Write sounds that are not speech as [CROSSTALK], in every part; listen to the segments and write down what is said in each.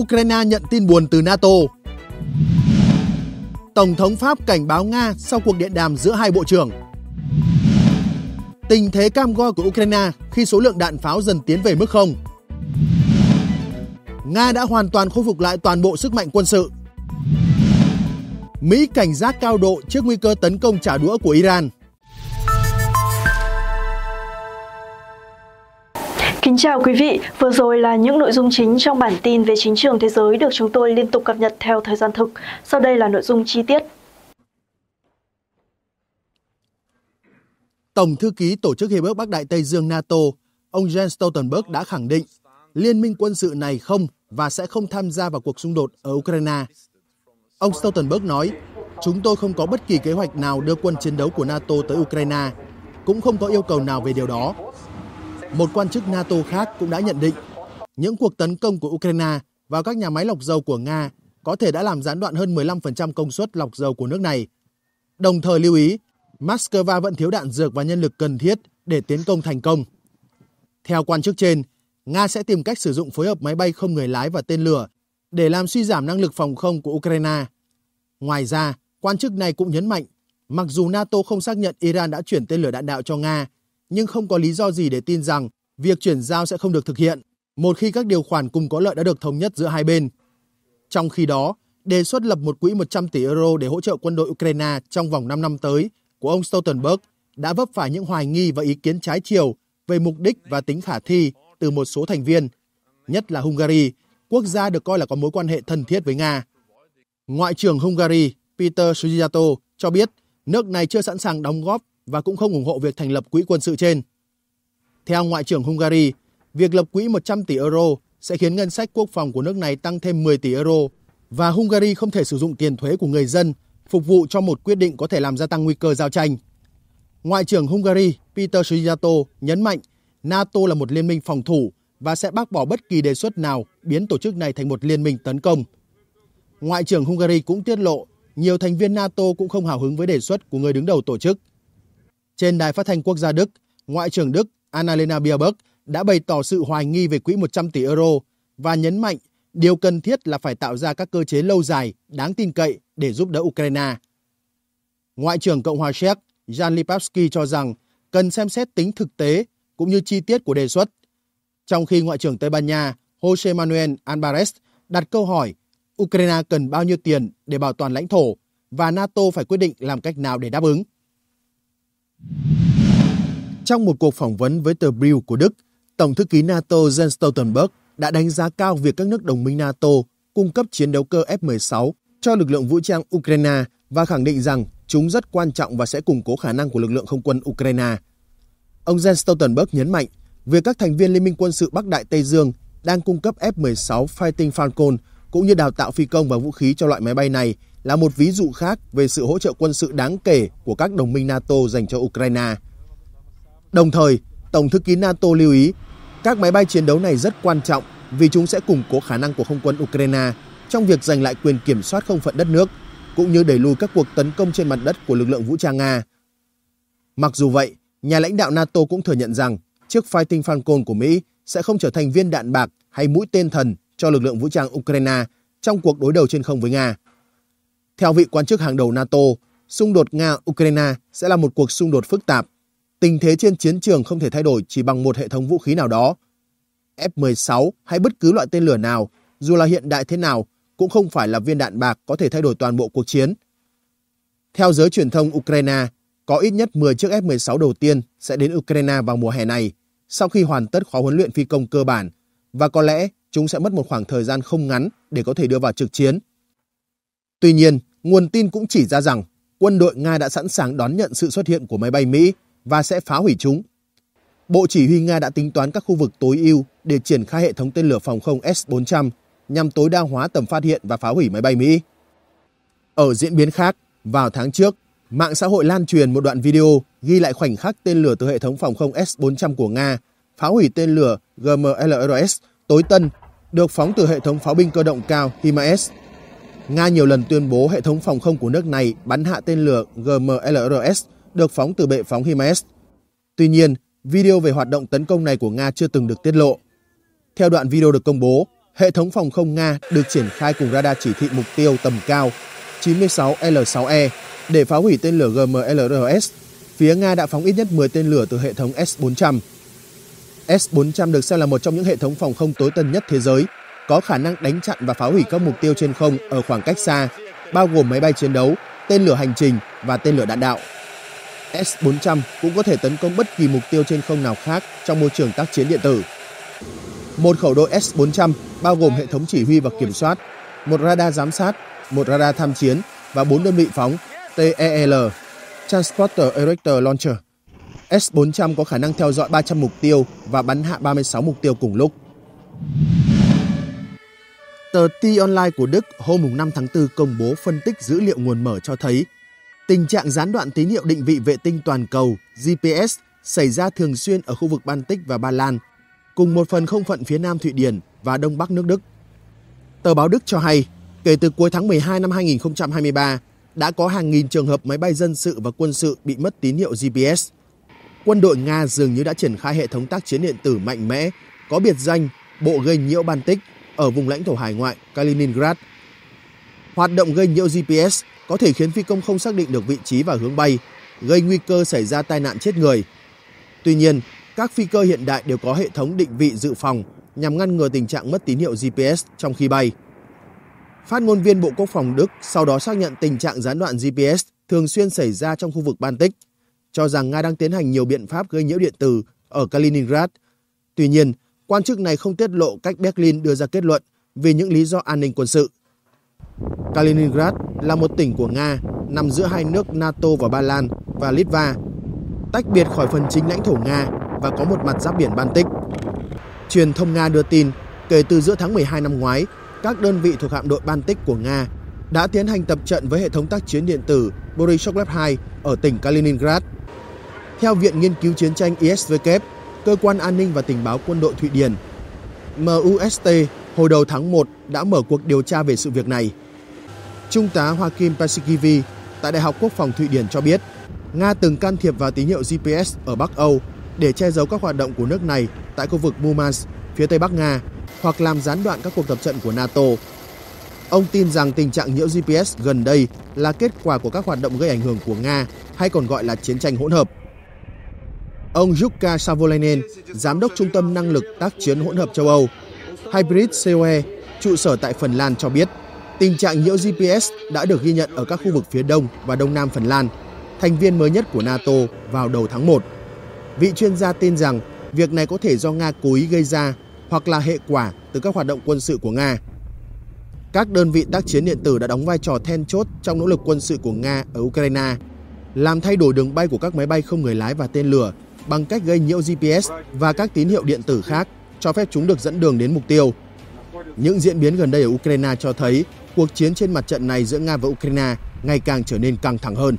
Ukraine nhận tin buồn từ NATO Tổng thống Pháp cảnh báo Nga sau cuộc điện đàm giữa hai bộ trưởng Tình thế cam go của Ukraine khi số lượng đạn pháo dần tiến về mức không Nga đã hoàn toàn khôi phục lại toàn bộ sức mạnh quân sự Mỹ cảnh giác cao độ trước nguy cơ tấn công trả đũa của Iran Kính chào quý vị, vừa rồi là những nội dung chính trong bản tin về chính trường thế giới được chúng tôi liên tục cập nhật theo thời gian thực. Sau đây là nội dung chi tiết. Tổng thư ký Tổ chức Hiệp ước Bắc Đại Tây Dương NATO, ông Jens Stoltenberg đã khẳng định liên minh quân sự này không và sẽ không tham gia vào cuộc xung đột ở Ukraine. Ông Stoltenberg nói, chúng tôi không có bất kỳ kế hoạch nào đưa quân chiến đấu của NATO tới Ukraine, cũng không có yêu cầu nào về điều đó một quan chức NATO khác cũng đã nhận định những cuộc tấn công của Ukraine vào các nhà máy lọc dầu của Nga có thể đã làm gián đoạn hơn 15% công suất lọc dầu của nước này. Đồng thời lưu ý, Moscow vẫn thiếu đạn dược và nhân lực cần thiết để tiến công thành công. Theo quan chức trên, Nga sẽ tìm cách sử dụng phối hợp máy bay không người lái và tên lửa để làm suy giảm năng lực phòng không của Ukraine. Ngoài ra, quan chức này cũng nhấn mạnh, mặc dù NATO không xác nhận Iran đã chuyển tên lửa đạn đạo cho Nga, nhưng không có lý do gì để tin rằng việc chuyển giao sẽ không được thực hiện một khi các điều khoản cùng có lợi đã được thống nhất giữa hai bên. Trong khi đó, đề xuất lập một quỹ 100 tỷ euro để hỗ trợ quân đội Ukraine trong vòng 5 năm tới của ông Stoltenberg đã vấp phải những hoài nghi và ý kiến trái chiều về mục đích và tính khả thi từ một số thành viên, nhất là Hungary, quốc gia được coi là có mối quan hệ thân thiết với Nga. Ngoại trưởng Hungary Peter Sujato cho biết nước này chưa sẵn sàng đóng góp và cũng không ủng hộ việc thành lập quỹ quân sự trên. Theo Ngoại trưởng Hungary, việc lập quỹ 100 tỷ euro sẽ khiến ngân sách quốc phòng của nước này tăng thêm 10 tỷ euro và Hungary không thể sử dụng tiền thuế của người dân phục vụ cho một quyết định có thể làm gia tăng nguy cơ giao tranh. Ngoại trưởng Hungary Peter Szijjarto nhấn mạnh NATO là một liên minh phòng thủ và sẽ bác bỏ bất kỳ đề xuất nào biến tổ chức này thành một liên minh tấn công. Ngoại trưởng Hungary cũng tiết lộ nhiều thành viên NATO cũng không hào hứng với đề xuất của người đứng đầu tổ chức. Trên đài phát thanh quốc gia Đức, Ngoại trưởng Đức Annalena Baerbock đã bày tỏ sự hoài nghi về quỹ 100 tỷ euro và nhấn mạnh điều cần thiết là phải tạo ra các cơ chế lâu dài, đáng tin cậy để giúp đỡ Ukraine. Ngoại trưởng Cộng hòa Séc Jan Lipavsky cho rằng cần xem xét tính thực tế cũng như chi tiết của đề xuất. Trong khi Ngoại trưởng Tây Ban Nha Jose Manuel Alvarez đặt câu hỏi Ukraine cần bao nhiêu tiền để bảo toàn lãnh thổ và NATO phải quyết định làm cách nào để đáp ứng. Trong một cuộc phỏng vấn với tờ Bild của Đức, Tổng thư ký NATO Jens Stoltenberg đã đánh giá cao việc các nước đồng minh NATO cung cấp chiến đấu cơ F-16 cho lực lượng vũ trang Ukraine và khẳng định rằng chúng rất quan trọng và sẽ củng cố khả năng của lực lượng không quân Ukraine. Ông Jens Stoltenberg nhấn mạnh việc các thành viên Liên minh quân sự Bắc Đại Tây Dương đang cung cấp F-16 Fighting Falcon cũng như đào tạo phi công và vũ khí cho loại máy bay này là một ví dụ khác về sự hỗ trợ quân sự đáng kể của các đồng minh NATO dành cho Ukraine. Đồng thời, Tổng thư ký NATO lưu ý các máy bay chiến đấu này rất quan trọng vì chúng sẽ củng cố khả năng của không quân Ukraine trong việc giành lại quyền kiểm soát không phận đất nước, cũng như đẩy lùi các cuộc tấn công trên mặt đất của lực lượng vũ trang Nga. Mặc dù vậy, nhà lãnh đạo NATO cũng thừa nhận rằng chiếc Fighting Falcon của Mỹ sẽ không trở thành viên đạn bạc hay mũi tên thần cho lực lượng vũ trang Ukraine trong cuộc đối đầu trên không với Nga. Theo vị quan chức hàng đầu NATO, xung đột Nga-Ukraine sẽ là một cuộc xung đột phức tạp. Tình thế trên chiến trường không thể thay đổi chỉ bằng một hệ thống vũ khí nào đó. F-16 hay bất cứ loại tên lửa nào, dù là hiện đại thế nào, cũng không phải là viên đạn bạc có thể thay đổi toàn bộ cuộc chiến. Theo giới truyền thông Ukraine, có ít nhất 10 chiếc F-16 đầu tiên sẽ đến Ukraine vào mùa hè này, sau khi hoàn tất khóa huấn luyện phi công cơ bản, và có lẽ chúng sẽ mất một khoảng thời gian không ngắn để có thể đưa vào trực chiến. Tuy nhiên, nguồn tin cũng chỉ ra rằng quân đội Nga đã sẵn sàng đón nhận sự xuất hiện của máy bay Mỹ và sẽ phá hủy chúng. Bộ Chỉ huy Nga đã tính toán các khu vực tối ưu để triển khai hệ thống tên lửa phòng không S-400 nhằm tối đa hóa tầm phát hiện và phá hủy máy bay Mỹ. Ở diễn biến khác, vào tháng trước, mạng xã hội lan truyền một đoạn video ghi lại khoảnh khắc tên lửa từ hệ thống phòng không S-400 của Nga phá hủy tên lửa GMLRS tối tân được phóng từ hệ thống pháo binh cơ động cao HIMARS Nga nhiều lần tuyên bố hệ thống phòng không của nước này bắn hạ tên lửa GMLRS được phóng từ bệ phóng HIMARS. Tuy nhiên, video về hoạt động tấn công này của Nga chưa từng được tiết lộ. Theo đoạn video được công bố, hệ thống phòng không Nga được triển khai cùng radar chỉ thị mục tiêu tầm cao 96L6E để phá hủy tên lửa GMLRS. Phía Nga đã phóng ít nhất 10 tên lửa từ hệ thống S-400. S-400 được xem là một trong những hệ thống phòng không tối tân nhất thế giới có khả năng đánh chặn và phá hủy các mục tiêu trên không ở khoảng cách xa, bao gồm máy bay chiến đấu, tên lửa hành trình và tên lửa đạn đạo. S-400 cũng có thể tấn công bất kỳ mục tiêu trên không nào khác trong môi trường tác chiến điện tử. Một khẩu đội S-400 bao gồm hệ thống chỉ huy và kiểm soát, một radar giám sát, một radar tham chiến và bốn đơn vị phóng TEL, Transporter Erector Launcher. S-400 có khả năng theo dõi 300 mục tiêu và bắn hạ 36 mục tiêu cùng lúc tờ T Online của Đức hôm 5 tháng 4 công bố phân tích dữ liệu nguồn mở cho thấy tình trạng gián đoạn tín hiệu định vị vệ tinh toàn cầu GPS xảy ra thường xuyên ở khu vực Baltic và Ba Lan, cùng một phần không phận phía Nam Thụy Điển và Đông Bắc nước Đức. Tờ báo Đức cho hay, kể từ cuối tháng 12 năm 2023, đã có hàng nghìn trường hợp máy bay dân sự và quân sự bị mất tín hiệu GPS. Quân đội Nga dường như đã triển khai hệ thống tác chiến điện tử mạnh mẽ, có biệt danh Bộ gây nhiễu Baltic – ở vùng lãnh thổ hải ngoại Kaliningrad. Hoạt động gây nhiễu GPS có thể khiến phi công không xác định được vị trí và hướng bay, gây nguy cơ xảy ra tai nạn chết người. Tuy nhiên, các phi cơ hiện đại đều có hệ thống định vị dự phòng nhằm ngăn ngừa tình trạng mất tín hiệu GPS trong khi bay. Phát ngôn viên Bộ Quốc phòng Đức sau đó xác nhận tình trạng gián đoạn GPS thường xuyên xảy ra trong khu vực Baltic, cho rằng Nga đang tiến hành nhiều biện pháp gây nhiễu điện tử ở Kaliningrad. Tuy nhiên, Quan chức này không tiết lộ cách Berlin đưa ra kết luận vì những lý do an ninh quân sự. Kaliningrad là một tỉnh của Nga nằm giữa hai nước NATO và Ba Lan và Litva, tách biệt khỏi phần chính lãnh thổ Nga và có một mặt giáp biển Baltic. Truyền thông Nga đưa tin, kể từ giữa tháng 12 năm ngoái, các đơn vị thuộc hạm đội Baltic của Nga đã tiến hành tập trận với hệ thống tác chiến điện tử Borisov 2 ở tỉnh Kaliningrad. Theo Viện Nghiên cứu Chiến tranh ISVK, Cơ quan An ninh và Tình báo Quân đội Thụy Điển MUST hồi đầu tháng 1 đã mở cuộc điều tra về sự việc này. Trung tá Hoa Kim Pasikivi tại Đại học Quốc phòng Thụy Điển cho biết, Nga từng can thiệp vào tín hiệu GPS ở Bắc Âu để che giấu các hoạt động của nước này tại khu vực Murmansk, phía tây Bắc Nga, hoặc làm gián đoạn các cuộc tập trận của NATO. Ông tin rằng tình trạng nhiễu GPS gần đây là kết quả của các hoạt động gây ảnh hưởng của Nga hay còn gọi là chiến tranh hỗn hợp. Ông Jukka Savolainen, Giám đốc Trung tâm Năng lực Tác chiến hỗn hợp châu Âu, Hybrid COE, trụ sở tại Phần Lan cho biết, tình trạng nhiễu GPS đã được ghi nhận ở các khu vực phía đông và đông nam Phần Lan, thành viên mới nhất của NATO vào đầu tháng 1. Vị chuyên gia tin rằng việc này có thể do Nga cố ý gây ra hoặc là hệ quả từ các hoạt động quân sự của Nga. Các đơn vị tác chiến điện tử đã đóng vai trò then chốt trong nỗ lực quân sự của Nga ở Ukraine, làm thay đổi đường bay của các máy bay không người lái và tên lửa bằng cách gây nhiễu GPS và các tín hiệu điện tử khác, cho phép chúng được dẫn đường đến mục tiêu. Những diễn biến gần đây ở Ukraine cho thấy cuộc chiến trên mặt trận này giữa Nga và Ukraine ngày càng trở nên căng thẳng hơn.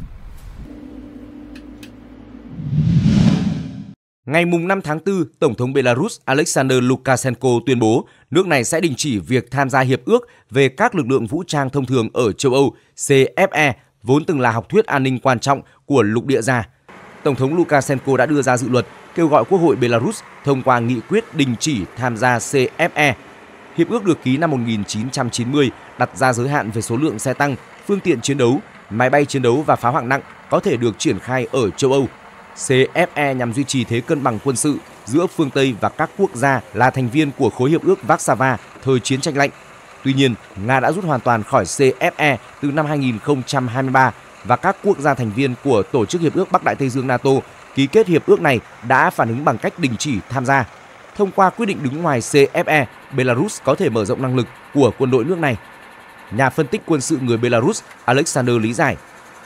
Ngày 5 tháng 4, Tổng thống Belarus Alexander Lukashenko tuyên bố nước này sẽ đình chỉ việc tham gia hiệp ước về các lực lượng vũ trang thông thường ở châu Âu CFE, vốn từng là học thuyết an ninh quan trọng của lục địa già. Tổng thống Lukashenko đã đưa ra dự luật kêu gọi Quốc hội Belarus thông qua nghị quyết đình chỉ tham gia CFE. Hiệp ước được ký năm 1990 đặt ra giới hạn về số lượng xe tăng, phương tiện chiến đấu, máy bay chiến đấu và pháo hạng nặng có thể được triển khai ở châu Âu. CFE nhằm duy trì thế cân bằng quân sự giữa phương Tây và các quốc gia là thành viên của khối hiệp ước Warsaw thời chiến tranh lạnh. Tuy nhiên, Nga đã rút hoàn toàn khỏi CFE từ năm 2023 và các quốc gia thành viên của Tổ chức Hiệp ước Bắc Đại Tây Dương NATO ký kết hiệp ước này đã phản ứng bằng cách đình chỉ tham gia. Thông qua quyết định đứng ngoài CFE, Belarus có thể mở rộng năng lực của quân đội nước này. Nhà phân tích quân sự người Belarus Alexander lý giải,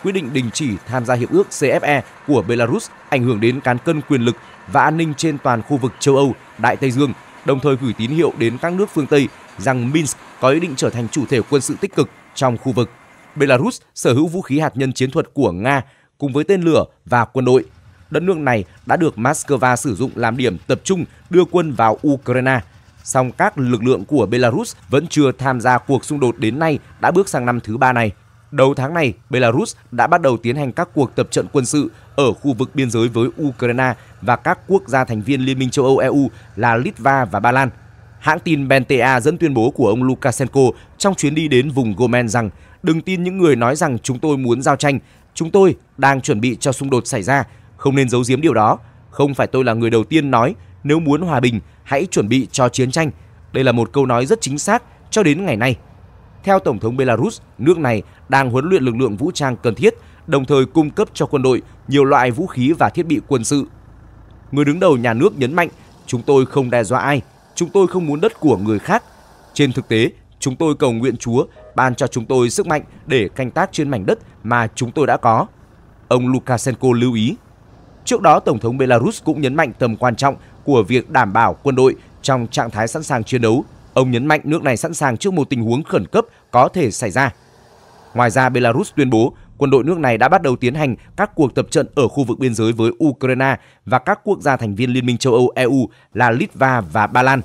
quyết định đình chỉ tham gia hiệp ước CFE của Belarus ảnh hưởng đến cán cân quyền lực và an ninh trên toàn khu vực châu Âu, Đại Tây Dương, đồng thời gửi tín hiệu đến các nước phương Tây rằng Minsk có ý định trở thành chủ thể quân sự tích cực trong khu vực. Belarus sở hữu vũ khí hạt nhân chiến thuật của Nga cùng với tên lửa và quân đội. Đất nước này đã được Moscow sử dụng làm điểm tập trung đưa quân vào Ukraine. Song các lực lượng của Belarus vẫn chưa tham gia cuộc xung đột đến nay đã bước sang năm thứ ba này. Đầu tháng này, Belarus đã bắt đầu tiến hành các cuộc tập trận quân sự ở khu vực biên giới với Ukraine và các quốc gia thành viên Liên minh châu Âu EU là Litva và Ba Lan. Hãng tin Bentea dẫn tuyên bố của ông Lukashenko trong chuyến đi đến vùng Gomen rằng Đừng tin những người nói rằng chúng tôi muốn giao tranh, chúng tôi đang chuẩn bị cho xung đột xảy ra, không nên giấu giếm điều đó. Không phải tôi là người đầu tiên nói nếu muốn hòa bình hãy chuẩn bị cho chiến tranh. Đây là một câu nói rất chính xác cho đến ngày nay. Theo Tổng thống Belarus, nước này đang huấn luyện lực lượng vũ trang cần thiết, đồng thời cung cấp cho quân đội nhiều loại vũ khí và thiết bị quân sự. Người đứng đầu nhà nước nhấn mạnh, chúng tôi không đe dọa ai, chúng tôi không muốn đất của người khác. Trên thực tế, chúng tôi cầu nguyện Chúa ban cho chúng tôi sức mạnh để canh tác trên mảnh đất mà chúng tôi đã có. Ông Lukashenko lưu ý. Trước đó, Tổng thống Belarus cũng nhấn mạnh tầm quan trọng của việc đảm bảo quân đội trong trạng thái sẵn sàng chiến đấu. Ông nhấn mạnh nước này sẵn sàng trước một tình huống khẩn cấp có thể xảy ra. Ngoài ra, Belarus tuyên bố quân đội nước này đã bắt đầu tiến hành các cuộc tập trận ở khu vực biên giới với Ukraine và các quốc gia thành viên Liên minh châu Âu EU là Litva và Ba Lan.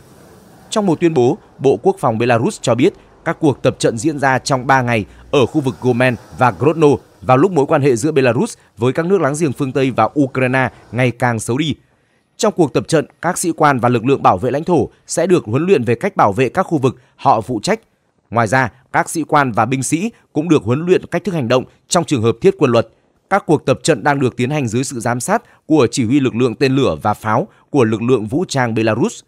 Trong một tuyên bố, Bộ Quốc phòng Belarus cho biết các cuộc tập trận diễn ra trong 3 ngày ở khu vực Gomen và Grodno vào lúc mối quan hệ giữa Belarus với các nước láng giềng phương Tây và Ukraine ngày càng xấu đi. Trong cuộc tập trận, các sĩ quan và lực lượng bảo vệ lãnh thổ sẽ được huấn luyện về cách bảo vệ các khu vực họ phụ trách. Ngoài ra, các sĩ quan và binh sĩ cũng được huấn luyện cách thức hành động trong trường hợp thiết quân luật. Các cuộc tập trận đang được tiến hành dưới sự giám sát của chỉ huy lực lượng tên lửa và pháo của lực lượng vũ trang Belarus.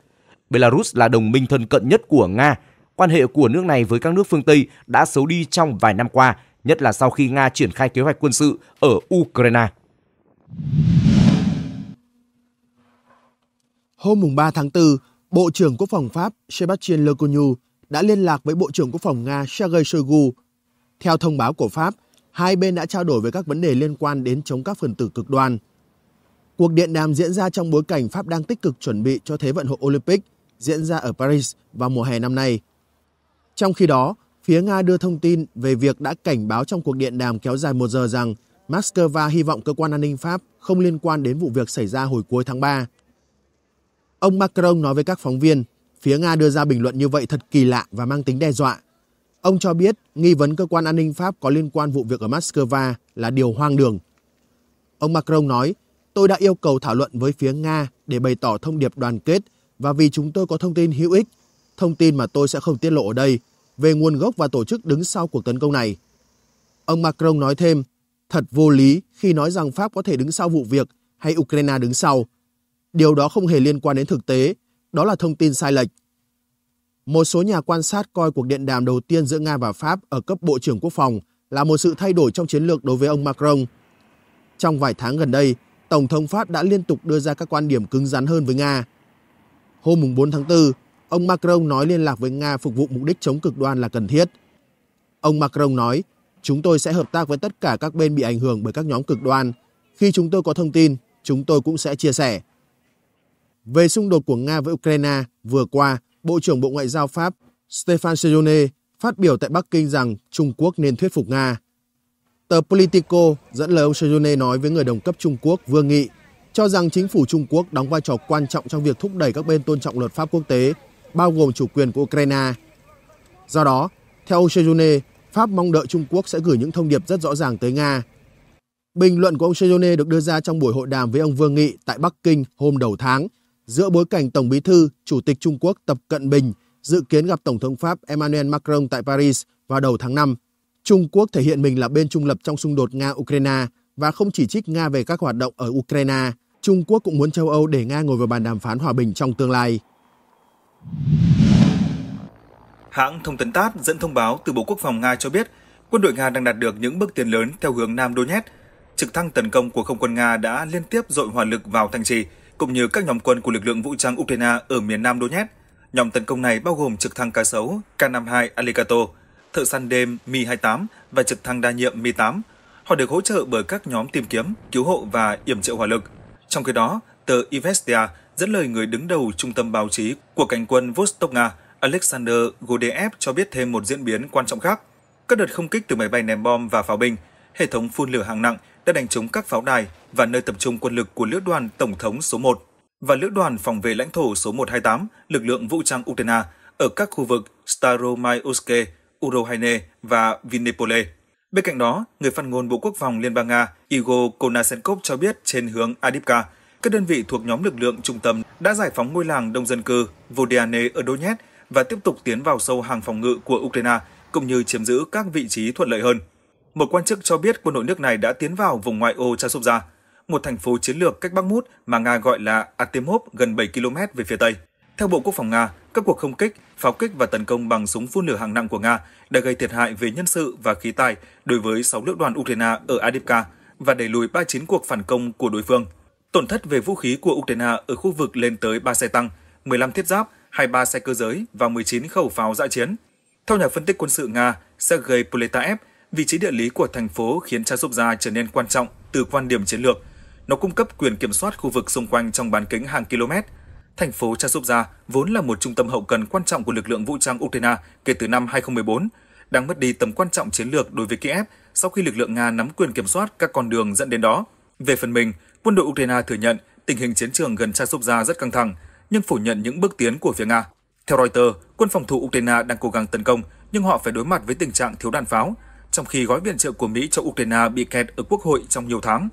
Belarus là đồng minh thân cận nhất của Nga quan hệ của nước này với các nước phương Tây đã xấu đi trong vài năm qua, nhất là sau khi Nga triển khai kế hoạch quân sự ở Ukraine. Hôm 3 tháng 4, Bộ trưởng Quốc phòng Pháp Sébastien Lecornu đã liên lạc với Bộ trưởng Quốc phòng Nga Sergei Shoigu. Theo thông báo của Pháp, hai bên đã trao đổi về các vấn đề liên quan đến chống các phần tử cực đoan. Cuộc điện đàm diễn ra trong bối cảnh Pháp đang tích cực chuẩn bị cho Thế vận hội Olympic diễn ra ở Paris vào mùa hè năm nay – trong khi đó, phía Nga đưa thông tin về việc đã cảnh báo trong cuộc điện đàm kéo dài một giờ rằng Moscow hy vọng cơ quan an ninh Pháp không liên quan đến vụ việc xảy ra hồi cuối tháng 3. Ông Macron nói với các phóng viên, phía Nga đưa ra bình luận như vậy thật kỳ lạ và mang tính đe dọa. Ông cho biết nghi vấn cơ quan an ninh Pháp có liên quan vụ việc ở Moscow là điều hoang đường. Ông Macron nói, tôi đã yêu cầu thảo luận với phía Nga để bày tỏ thông điệp đoàn kết và vì chúng tôi có thông tin hữu ích, thông tin mà tôi sẽ không tiết lộ ở đây, về nguồn gốc và tổ chức đứng sau cuộc tấn công này. Ông Macron nói thêm, thật vô lý khi nói rằng Pháp có thể đứng sau vụ việc hay Ukraine đứng sau. Điều đó không hề liên quan đến thực tế, đó là thông tin sai lệch. Một số nhà quan sát coi cuộc điện đàm đầu tiên giữa Nga và Pháp ở cấp Bộ trưởng Quốc phòng là một sự thay đổi trong chiến lược đối với ông Macron. Trong vài tháng gần đây, Tổng thống Pháp đã liên tục đưa ra các quan điểm cứng rắn hơn với Nga. Hôm 4 tháng 4, Ông Macron nói liên lạc với Nga phục vụ mục đích chống cực đoan là cần thiết. Ông Macron nói, chúng tôi sẽ hợp tác với tất cả các bên bị ảnh hưởng bởi các nhóm cực đoan. Khi chúng tôi có thông tin, chúng tôi cũng sẽ chia sẻ. Về xung đột của Nga với Ukraine, vừa qua, Bộ trưởng Bộ Ngoại giao Pháp Stéphane Sejourné phát biểu tại Bắc Kinh rằng Trung Quốc nên thuyết phục Nga. Tờ Politico dẫn lời ông Sejourné nói với người đồng cấp Trung Quốc Vương Nghị cho rằng chính phủ Trung Quốc đóng vai trò quan trọng trong việc thúc đẩy các bên tôn trọng luật pháp quốc tế bao gồm chủ quyền của Ukraine. Do đó, theo ông Sejourne, Pháp mong đợi Trung Quốc sẽ gửi những thông điệp rất rõ ràng tới Nga. Bình luận của ông Sejourne được đưa ra trong buổi hội đàm với ông Vương Nghị tại Bắc Kinh hôm đầu tháng, giữa bối cảnh Tổng bí thư, Chủ tịch Trung Quốc Tập Cận Bình dự kiến gặp Tổng thống Pháp Emmanuel Macron tại Paris vào đầu tháng 5. Trung Quốc thể hiện mình là bên trung lập trong xung đột Nga-Ukraine và không chỉ trích Nga về các hoạt động ở Ukraine. Trung Quốc cũng muốn châu Âu để Nga ngồi vào bàn đàm phán hòa bình trong tương lai. Hãng thông tấn TASS dẫn thông báo từ Bộ Quốc phòng Nga cho biết quân đội Nga đang đạt được những bước tiến lớn theo hướng Nam Donetsk. Trực thăng tấn công của không quân Nga đã liên tiếp dội hỏa lực vào thành trì, cũng như các nhóm quân của lực lượng vũ trang Ukraine ở miền Nam Donetsk. Nhóm tấn công này bao gồm trực thăng cá sấu K-52 Alicato, thợ săn đêm Mi-28 và trực thăng đa nhiệm Mi-8. Họ được hỗ trợ bởi các nhóm tìm kiếm, cứu hộ và yểm trợ hỏa lực. Trong khi đó, tờ Ivestia Dẫn lời người đứng đầu trung tâm báo chí của cánh quân Vostok Nga, Alexander Godeev cho biết thêm một diễn biến quan trọng khác. Các đợt không kích từ máy bay ném bom và pháo binh, hệ thống phun lửa hạng nặng đã đánh trúng các pháo đài và nơi tập trung quân lực của lữ đoàn Tổng thống số 1 và lữ đoàn phòng vệ lãnh thổ số 128, lực lượng vũ trang Ukraine ở các khu vực Staromayoske, Urohaine và Vinipole. Bên cạnh đó, người phát ngôn Bộ Quốc phòng Liên bang Nga Igor Konasenkov cho biết trên hướng Adipka, các đơn vị thuộc nhóm lực lượng trung tâm đã giải phóng ngôi làng đông dân cư Vodiane ở Donetsk và tiếp tục tiến vào sâu hàng phòng ngự của Ukraine, cũng như chiếm giữ các vị trí thuận lợi hơn. Một quan chức cho biết quân đội nước này đã tiến vào vùng ngoại ô Chasovia, một thành phố chiến lược cách Bắc Mút mà Nga gọi là Artemov gần 7 km về phía Tây. Theo Bộ Quốc phòng Nga, các cuộc không kích, pháo kích và tấn công bằng súng phun lửa hạng nặng của Nga đã gây thiệt hại về nhân sự và khí tài đối với 6 lữ đoàn Ukraine ở Adivka và đẩy lùi 39 cuộc phản công của đối phương. Tổn thất về vũ khí của Ukraine ở khu vực lên tới 3 xe tăng, 15 thiết giáp, 23 xe cơ giới và 19 khẩu pháo dã chiến. Theo nhà phân tích quân sự Nga Sergei Poletaev, vị trí địa lý của thành phố khiến chasiv trở nên quan trọng từ quan điểm chiến lược. Nó cung cấp quyền kiểm soát khu vực xung quanh trong bán kính hàng km. Thành phố chasiv vốn là một trung tâm hậu cần quan trọng của lực lượng vũ trang Ukraine kể từ năm 2014, đang mất đi tầm quan trọng chiến lược đối với Kiev sau khi lực lượng Nga nắm quyền kiểm soát các con đường dẫn đến đó. Về phần mình, quân đội Ukraine thừa nhận tình hình chiến trường gần Chasovia rất căng thẳng, nhưng phủ nhận những bước tiến của phía Nga. Theo Reuters, quân phòng thủ Ukraine đang cố gắng tấn công, nhưng họ phải đối mặt với tình trạng thiếu đạn pháo, trong khi gói viện trợ của Mỹ cho Ukraine bị kẹt ở Quốc hội trong nhiều tháng.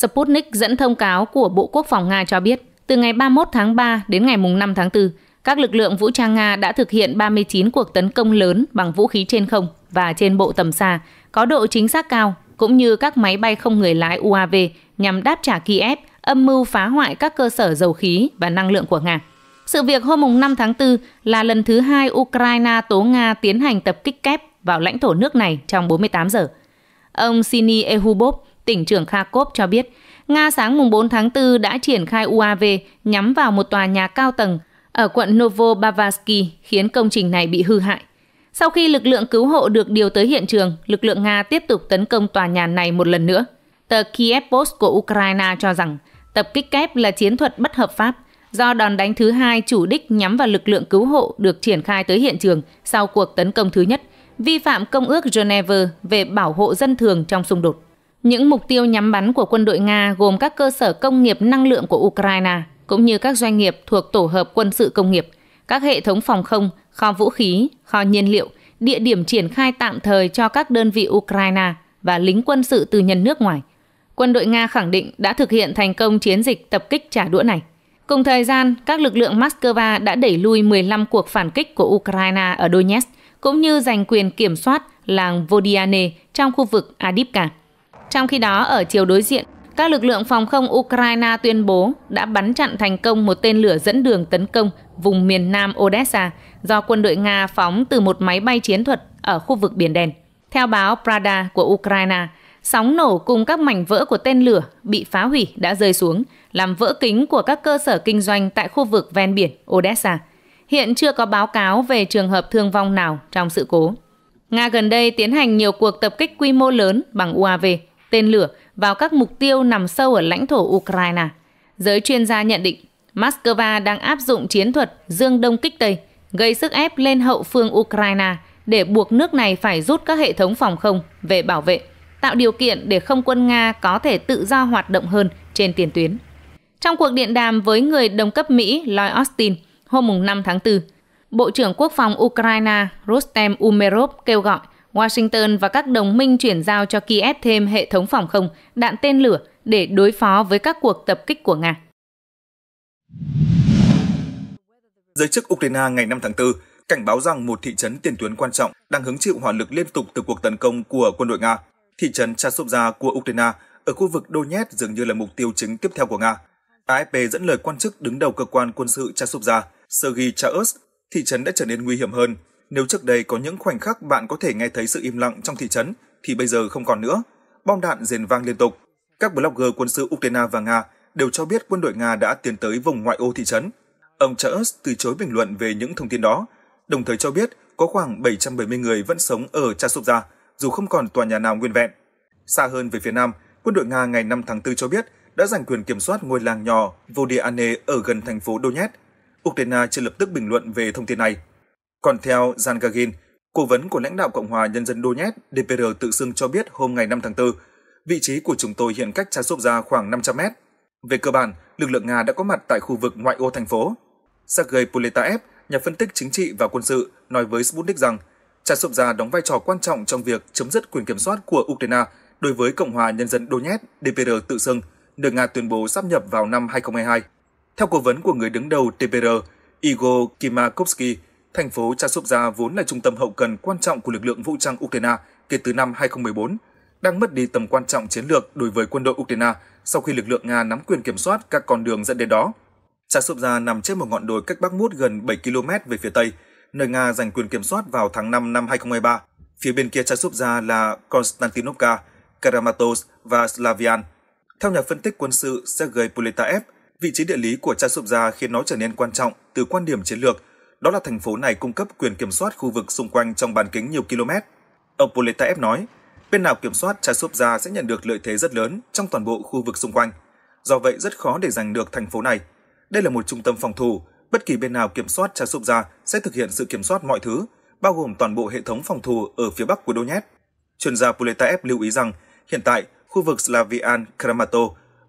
Sputnik dẫn thông cáo của Bộ Quốc phòng Nga cho biết, từ ngày 31 tháng 3 đến ngày 5 tháng 4, các lực lượng vũ trang Nga đã thực hiện 39 cuộc tấn công lớn bằng vũ khí trên không và trên bộ tầm xa, có độ chính xác cao cũng như các máy bay không người lái UAV nhằm đáp trả Kiev âm mưu phá hoại các cơ sở dầu khí và năng lượng của Nga. Sự việc hôm 5 tháng 4 là lần thứ hai Ukraine tố Nga tiến hành tập kích kép vào lãnh thổ nước này trong 48 giờ. Ông Sini Ehubov, tỉnh trưởng Kharkov cho biết, Nga sáng mùng 4 tháng 4 đã triển khai UAV nhắm vào một tòa nhà cao tầng ở quận Novobavarsky khiến công trình này bị hư hại. Sau khi lực lượng cứu hộ được điều tới hiện trường, lực lượng Nga tiếp tục tấn công tòa nhà này một lần nữa. Tờ Kiev Post của Ukraine cho rằng tập kích kép là chiến thuật bất hợp pháp do đòn đánh thứ hai chủ đích nhắm vào lực lượng cứu hộ được triển khai tới hiện trường sau cuộc tấn công thứ nhất, vi phạm Công ước Geneva về bảo hộ dân thường trong xung đột. Những mục tiêu nhắm bắn của quân đội Nga gồm các cơ sở công nghiệp năng lượng của Ukraine cũng như các doanh nghiệp thuộc tổ hợp quân sự công nghiệp – các hệ thống phòng không, kho vũ khí, kho nhiên liệu, địa điểm triển khai tạm thời cho các đơn vị Ukraine và lính quân sự từ nhân nước ngoài. Quân đội Nga khẳng định đã thực hiện thành công chiến dịch tập kích trả đũa này. Cùng thời gian, các lực lượng Moscow đã đẩy lui 15 cuộc phản kích của Ukraine ở Donetsk, cũng như giành quyền kiểm soát làng Vodiane trong khu vực Adipka. Trong khi đó, ở chiều đối diện, các lực lượng phòng không Ukraine tuyên bố đã bắn chặn thành công một tên lửa dẫn đường tấn công vùng miền nam Odessa do quân đội Nga phóng từ một máy bay chiến thuật ở khu vực Biển Đen. Theo báo Prada của Ukraine, sóng nổ cùng các mảnh vỡ của tên lửa bị phá hủy đã rơi xuống, làm vỡ kính của các cơ sở kinh doanh tại khu vực ven biển Odessa. Hiện chưa có báo cáo về trường hợp thương vong nào trong sự cố. Nga gần đây tiến hành nhiều cuộc tập kích quy mô lớn bằng UAV, tên lửa vào các mục tiêu nằm sâu ở lãnh thổ Ukraine. Giới chuyên gia nhận định, Moscow đang áp dụng chiến thuật dương đông kích tây, gây sức ép lên hậu phương Ukraine để buộc nước này phải rút các hệ thống phòng không về bảo vệ, tạo điều kiện để không quân Nga có thể tự do hoạt động hơn trên tiền tuyến. Trong cuộc điện đàm với người đồng cấp Mỹ Lloyd Austin hôm 5 tháng 4, Bộ trưởng Quốc phòng Ukraine Rostem Umerov kêu gọi – Washington và các đồng minh chuyển giao cho Kiev thêm hệ thống phòng không, đạn tên lửa để đối phó với các cuộc tập kích của Nga. Giới chức Ukraine ngày 5 tháng 4 cảnh báo rằng một thị trấn tiền tuyến quan trọng đang hứng chịu hỏa lực liên tục từ cuộc tấn công của quân đội Nga. Thị trấn Chasovia của Ukraine ở khu vực Donetsk dường như là mục tiêu chính tiếp theo của Nga. AFP dẫn lời quan chức đứng đầu cơ quan quân sự Chasovia, Sergei Chaos, thị trấn đã trở nên nguy hiểm hơn nếu trước đây có những khoảnh khắc bạn có thể nghe thấy sự im lặng trong thị trấn, thì bây giờ không còn nữa. Bom đạn rền vang liên tục. Các blogger quân sự Ukraine và Nga đều cho biết quân đội Nga đã tiến tới vùng ngoại ô thị trấn. Ông Charles từ chối bình luận về những thông tin đó, đồng thời cho biết có khoảng 770 người vẫn sống ở Chasovia, dù không còn tòa nhà nào nguyên vẹn. Xa hơn về phía Nam, quân đội Nga ngày 5 tháng 4 cho biết đã giành quyền kiểm soát ngôi làng nhỏ Vodiane ở gần thành phố Donetsk. Ukraine chưa lập tức bình luận về thông tin này. Còn theo Zangagin, cố vấn của lãnh đạo Cộng hòa Nhân dân Donetsk DPR tự xưng cho biết hôm ngày 5 tháng 4, vị trí của chúng tôi hiện cách Chasovia khoảng 500 mét. Về cơ bản, lực lượng Nga đã có mặt tại khu vực ngoại ô thành phố. Sergei Poletaev, nhà phân tích chính trị và quân sự, nói với Sputnik rằng Chasovia đóng vai trò quan trọng trong việc chấm dứt quyền kiểm soát của Ukraine đối với Cộng hòa Nhân dân Donetsk DPR tự xưng, được Nga tuyên bố sắp nhập vào năm 2022. Theo cố vấn của người đứng đầu DPR, Igor Kimakovsky, Thành phố Chasovia vốn là trung tâm hậu cần quan trọng của lực lượng vũ trang Ukraine kể từ năm 2014, đang mất đi tầm quan trọng chiến lược đối với quân đội Ukraine sau khi lực lượng Nga nắm quyền kiểm soát các con đường dẫn đến đó. Chasovia nằm trên một ngọn đồi cách Bắc Mút gần 7 km về phía Tây, nơi Nga giành quyền kiểm soát vào tháng 5 năm 2023. Phía bên kia Chasovia là Konstantinovka, Karamatos và Slavian. Theo nhà phân tích quân sự Sergei Politaev, vị trí địa lý của Chasovia khiến nó trở nên quan trọng từ quan điểm chiến lược đó là thành phố này cung cấp quyền kiểm soát khu vực xung quanh trong bán kính nhiều km. Ông Poletaev nói, bên nào kiểm soát trà súp ra sẽ nhận được lợi thế rất lớn trong toàn bộ khu vực xung quanh. Do vậy rất khó để giành được thành phố này. Đây là một trung tâm phòng thủ, bất kỳ bên nào kiểm soát trà súp ra sẽ thực hiện sự kiểm soát mọi thứ, bao gồm toàn bộ hệ thống phòng thủ ở phía bắc của Donetsk. Chuyên gia Poletaev lưu ý rằng, hiện tại, khu vực Slavian Kramato,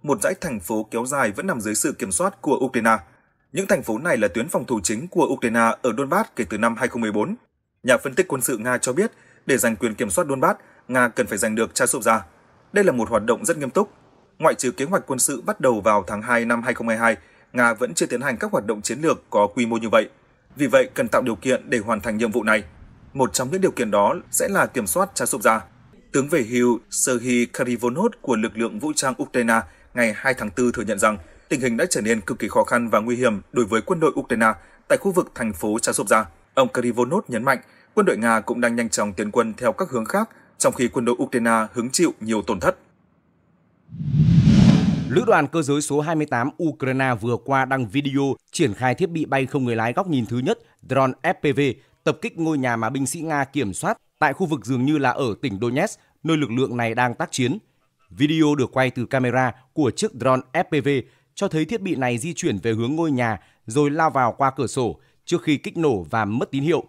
một dãy thành phố kéo dài vẫn nằm dưới sự kiểm soát của Ukraine – những thành phố này là tuyến phòng thủ chính của Ukraine ở Donbass kể từ năm 2014. Nhà phân tích quân sự Nga cho biết, để giành quyền kiểm soát Donbass, Nga cần phải giành được chasiv Đây là một hoạt động rất nghiêm túc. Ngoại trừ kế hoạch quân sự bắt đầu vào tháng 2 năm 2022, Nga vẫn chưa tiến hành các hoạt động chiến lược có quy mô như vậy. Vì vậy, cần tạo điều kiện để hoàn thành nhiệm vụ này. Một trong những điều kiện đó sẽ là kiểm soát chasiv Tướng về hưu Serhiy Karivonov của lực lượng vũ trang Ukraine ngày 2 tháng 4 thừa nhận rằng tình hình đã trở nên cực kỳ khó khăn và nguy hiểm đối với quân đội Ukraine tại khu vực thành phố chasiv Ông Krivonov nhấn mạnh, quân đội Nga cũng đang nhanh chóng tiến quân theo các hướng khác, trong khi quân đội Ukraine hứng chịu nhiều tổn thất. Lữ đoàn cơ giới số 28 Ukraine vừa qua đăng video triển khai thiết bị bay không người lái góc nhìn thứ nhất drone FPV tập kích ngôi nhà mà binh sĩ Nga kiểm soát tại khu vực dường như là ở tỉnh Donetsk, nơi lực lượng này đang tác chiến. Video được quay từ camera của chiếc drone FPV cho thấy thiết bị này di chuyển về hướng ngôi nhà rồi lao vào qua cửa sổ trước khi kích nổ và mất tín hiệu.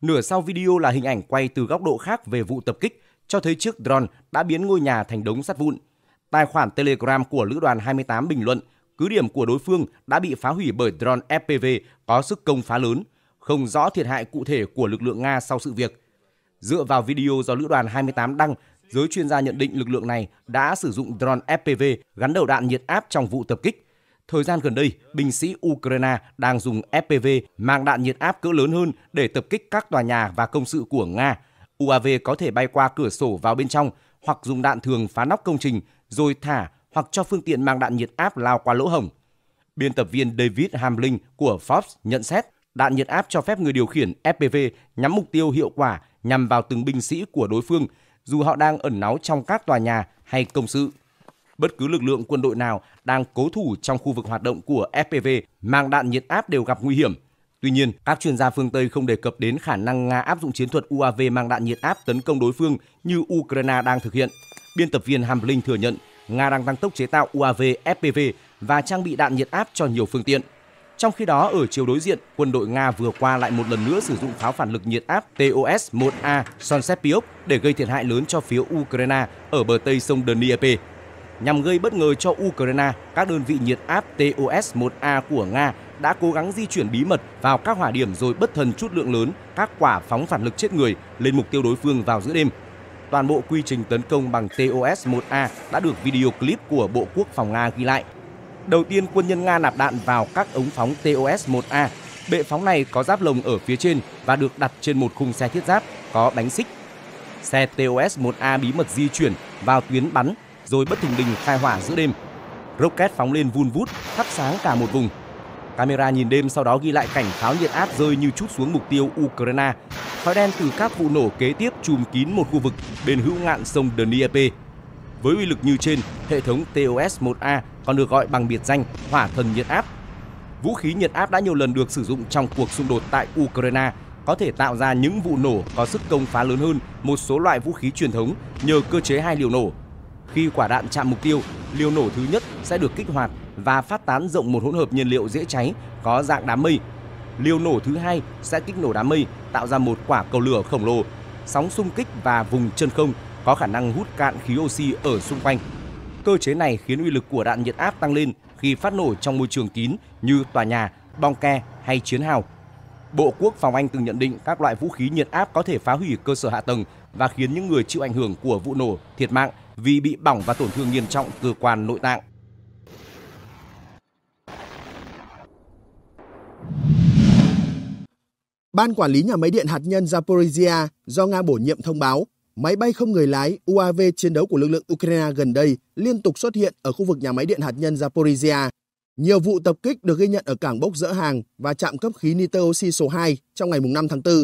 Nửa sau video là hình ảnh quay từ góc độ khác về vụ tập kích, cho thấy chiếc drone đã biến ngôi nhà thành đống sắt vụn. Tài khoản Telegram của Lữ đoàn 28 bình luận, cứ điểm của đối phương đã bị phá hủy bởi drone FPV có sức công phá lớn, không rõ thiệt hại cụ thể của lực lượng Nga sau sự việc. Dựa vào video do Lữ đoàn 28 đăng, giới chuyên gia nhận định lực lượng này đã sử dụng drone FPV gắn đầu đạn nhiệt áp trong vụ tập kích Thời gian gần đây, binh sĩ Ukraine đang dùng FPV mang đạn nhiệt áp cỡ lớn hơn để tập kích các tòa nhà và công sự của Nga. UAV có thể bay qua cửa sổ vào bên trong hoặc dùng đạn thường phá nóc công trình rồi thả hoặc cho phương tiện mang đạn nhiệt áp lao qua lỗ hổng. Biên tập viên David Hamlin của Forbes nhận xét đạn nhiệt áp cho phép người điều khiển FPV nhắm mục tiêu hiệu quả nhằm vào từng binh sĩ của đối phương, dù họ đang ẩn náu trong các tòa nhà hay công sự bất cứ lực lượng quân đội nào đang cố thủ trong khu vực hoạt động của FPV mang đạn nhiệt áp đều gặp nguy hiểm. Tuy nhiên, các chuyên gia phương Tây không đề cập đến khả năng Nga áp dụng chiến thuật UAV mang đạn nhiệt áp tấn công đối phương như Ukraine đang thực hiện. Biên tập viên Hàm thừa nhận Nga đang tăng tốc chế tạo UAV, FPV và trang bị đạn nhiệt áp cho nhiều phương tiện. Trong khi đó, ở chiều đối diện, quân đội Nga vừa qua lại một lần nữa sử dụng pháo phản lực nhiệt áp TOS-1A Sonsepiok để gây thiệt hại lớn cho phía Ukraine ở bờ tây sông Dnieper nhằm gây bất ngờ cho Ukraine, các đơn vị nhiệt áp TOS-1A của Nga đã cố gắng di chuyển bí mật vào các hỏa điểm rồi bất thần chút lượng lớn các quả phóng phản lực chết người lên mục tiêu đối phương vào giữa đêm. Toàn bộ quy trình tấn công bằng TOS-1A đã được video clip của Bộ Quốc phòng Nga ghi lại. Đầu tiên, quân nhân Nga nạp đạn vào các ống phóng TOS-1A. Bệ phóng này có giáp lồng ở phía trên và được đặt trên một khung xe thiết giáp có bánh xích. Xe TOS-1A bí mật di chuyển vào tuyến bắn rồi bất thình lình khai hỏa giữa đêm. Rocket phóng lên vun vút, thắp sáng cả một vùng. Camera nhìn đêm sau đó ghi lại cảnh pháo nhiệt áp rơi như chút xuống mục tiêu Ukraine. Khói đen từ các vụ nổ kế tiếp chùm kín một khu vực bên hữu ngạn sông Dnieper. Với uy lực như trên, hệ thống TOS-1A còn được gọi bằng biệt danh hỏa thần nhiệt áp. Vũ khí nhiệt áp đã nhiều lần được sử dụng trong cuộc xung đột tại Ukraine, có thể tạo ra những vụ nổ có sức công phá lớn hơn một số loại vũ khí truyền thống nhờ cơ chế hai liều nổ khi quả đạn chạm mục tiêu, liều nổ thứ nhất sẽ được kích hoạt và phát tán rộng một hỗn hợp nhiên liệu dễ cháy có dạng đám mây. Liều nổ thứ hai sẽ kích nổ đám mây tạo ra một quả cầu lửa khổng lồ, sóng xung kích và vùng chân không có khả năng hút cạn khí oxy ở xung quanh. Cơ chế này khiến uy lực của đạn nhiệt áp tăng lên khi phát nổ trong môi trường kín như tòa nhà, bong ke hay chiến hào. Bộ Quốc phòng Anh từng nhận định các loại vũ khí nhiệt áp có thể phá hủy cơ sở hạ tầng và khiến những người chịu ảnh hưởng của vụ nổ thiệt mạng vì bị bỏng và tổn thương nghiêm trọng cơ quan nội tạng. Ban quản lý nhà máy điện hạt nhân Zaporizhia do Nga bổ nhiệm thông báo máy bay không người lái UAV chiến đấu của lực lượng Ukraine gần đây liên tục xuất hiện ở khu vực nhà máy điện hạt nhân Zaporizhia. Nhiều vụ tập kích được ghi nhận ở cảng bốc dỡ hàng và trạm cấp khí nitơ oxy số 2 trong ngày 5 tháng 4.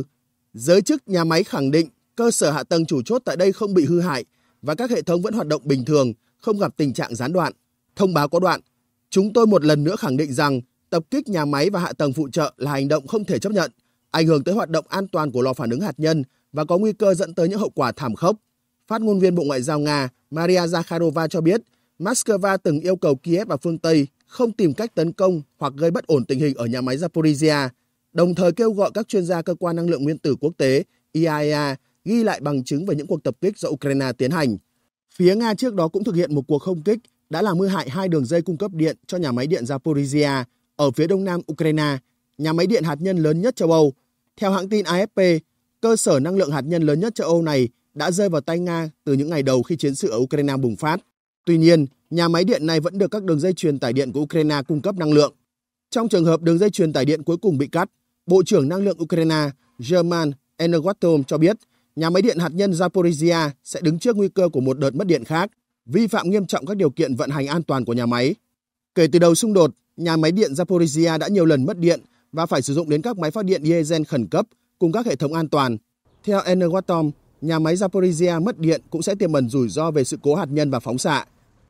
Giới chức nhà máy khẳng định cơ sở hạ tầng chủ chốt tại đây không bị hư hại và các hệ thống vẫn hoạt động bình thường, không gặp tình trạng gián đoạn. Thông báo có đoạn, chúng tôi một lần nữa khẳng định rằng tập kích nhà máy và hạ tầng phụ trợ là hành động không thể chấp nhận, ảnh hưởng tới hoạt động an toàn của lò phản ứng hạt nhân và có nguy cơ dẫn tới những hậu quả thảm khốc. Phát ngôn viên Bộ Ngoại giao Nga Maria Zakharova cho biết, Moscow từng yêu cầu Kiev và phương Tây không tìm cách tấn công hoặc gây bất ổn tình hình ở nhà máy Zaporizhia, đồng thời kêu gọi các chuyên gia cơ quan năng lượng nguyên tử quốc tế IAEA e ghi lại bằng chứng về những cuộc tập kích do Ukraine tiến hành. Phía Nga trước đó cũng thực hiện một cuộc không kích đã làm hư hại hai đường dây cung cấp điện cho nhà máy điện Zaporizhia ở phía đông nam Ukraine, nhà máy điện hạt nhân lớn nhất châu Âu. Theo hãng tin AFP, cơ sở năng lượng hạt nhân lớn nhất châu Âu này đã rơi vào tay Nga từ những ngày đầu khi chiến sự ở Ukraine bùng phát. Tuy nhiên, nhà máy điện này vẫn được các đường dây truyền tải điện của Ukraine cung cấp năng lượng. Trong trường hợp đường dây truyền tải điện cuối cùng bị cắt, Bộ trưởng Năng lượng Ukraine German Energatom cho biết nhà máy điện hạt nhân Zaporizhia sẽ đứng trước nguy cơ của một đợt mất điện khác, vi phạm nghiêm trọng các điều kiện vận hành an toàn của nhà máy. Kể từ đầu xung đột, nhà máy điện Zaporizhia đã nhiều lần mất điện và phải sử dụng đến các máy phát điện diesel khẩn cấp cùng các hệ thống an toàn. Theo Enerwatom, nhà máy Zaporizhia mất điện cũng sẽ tiềm ẩn rủi ro về sự cố hạt nhân và phóng xạ.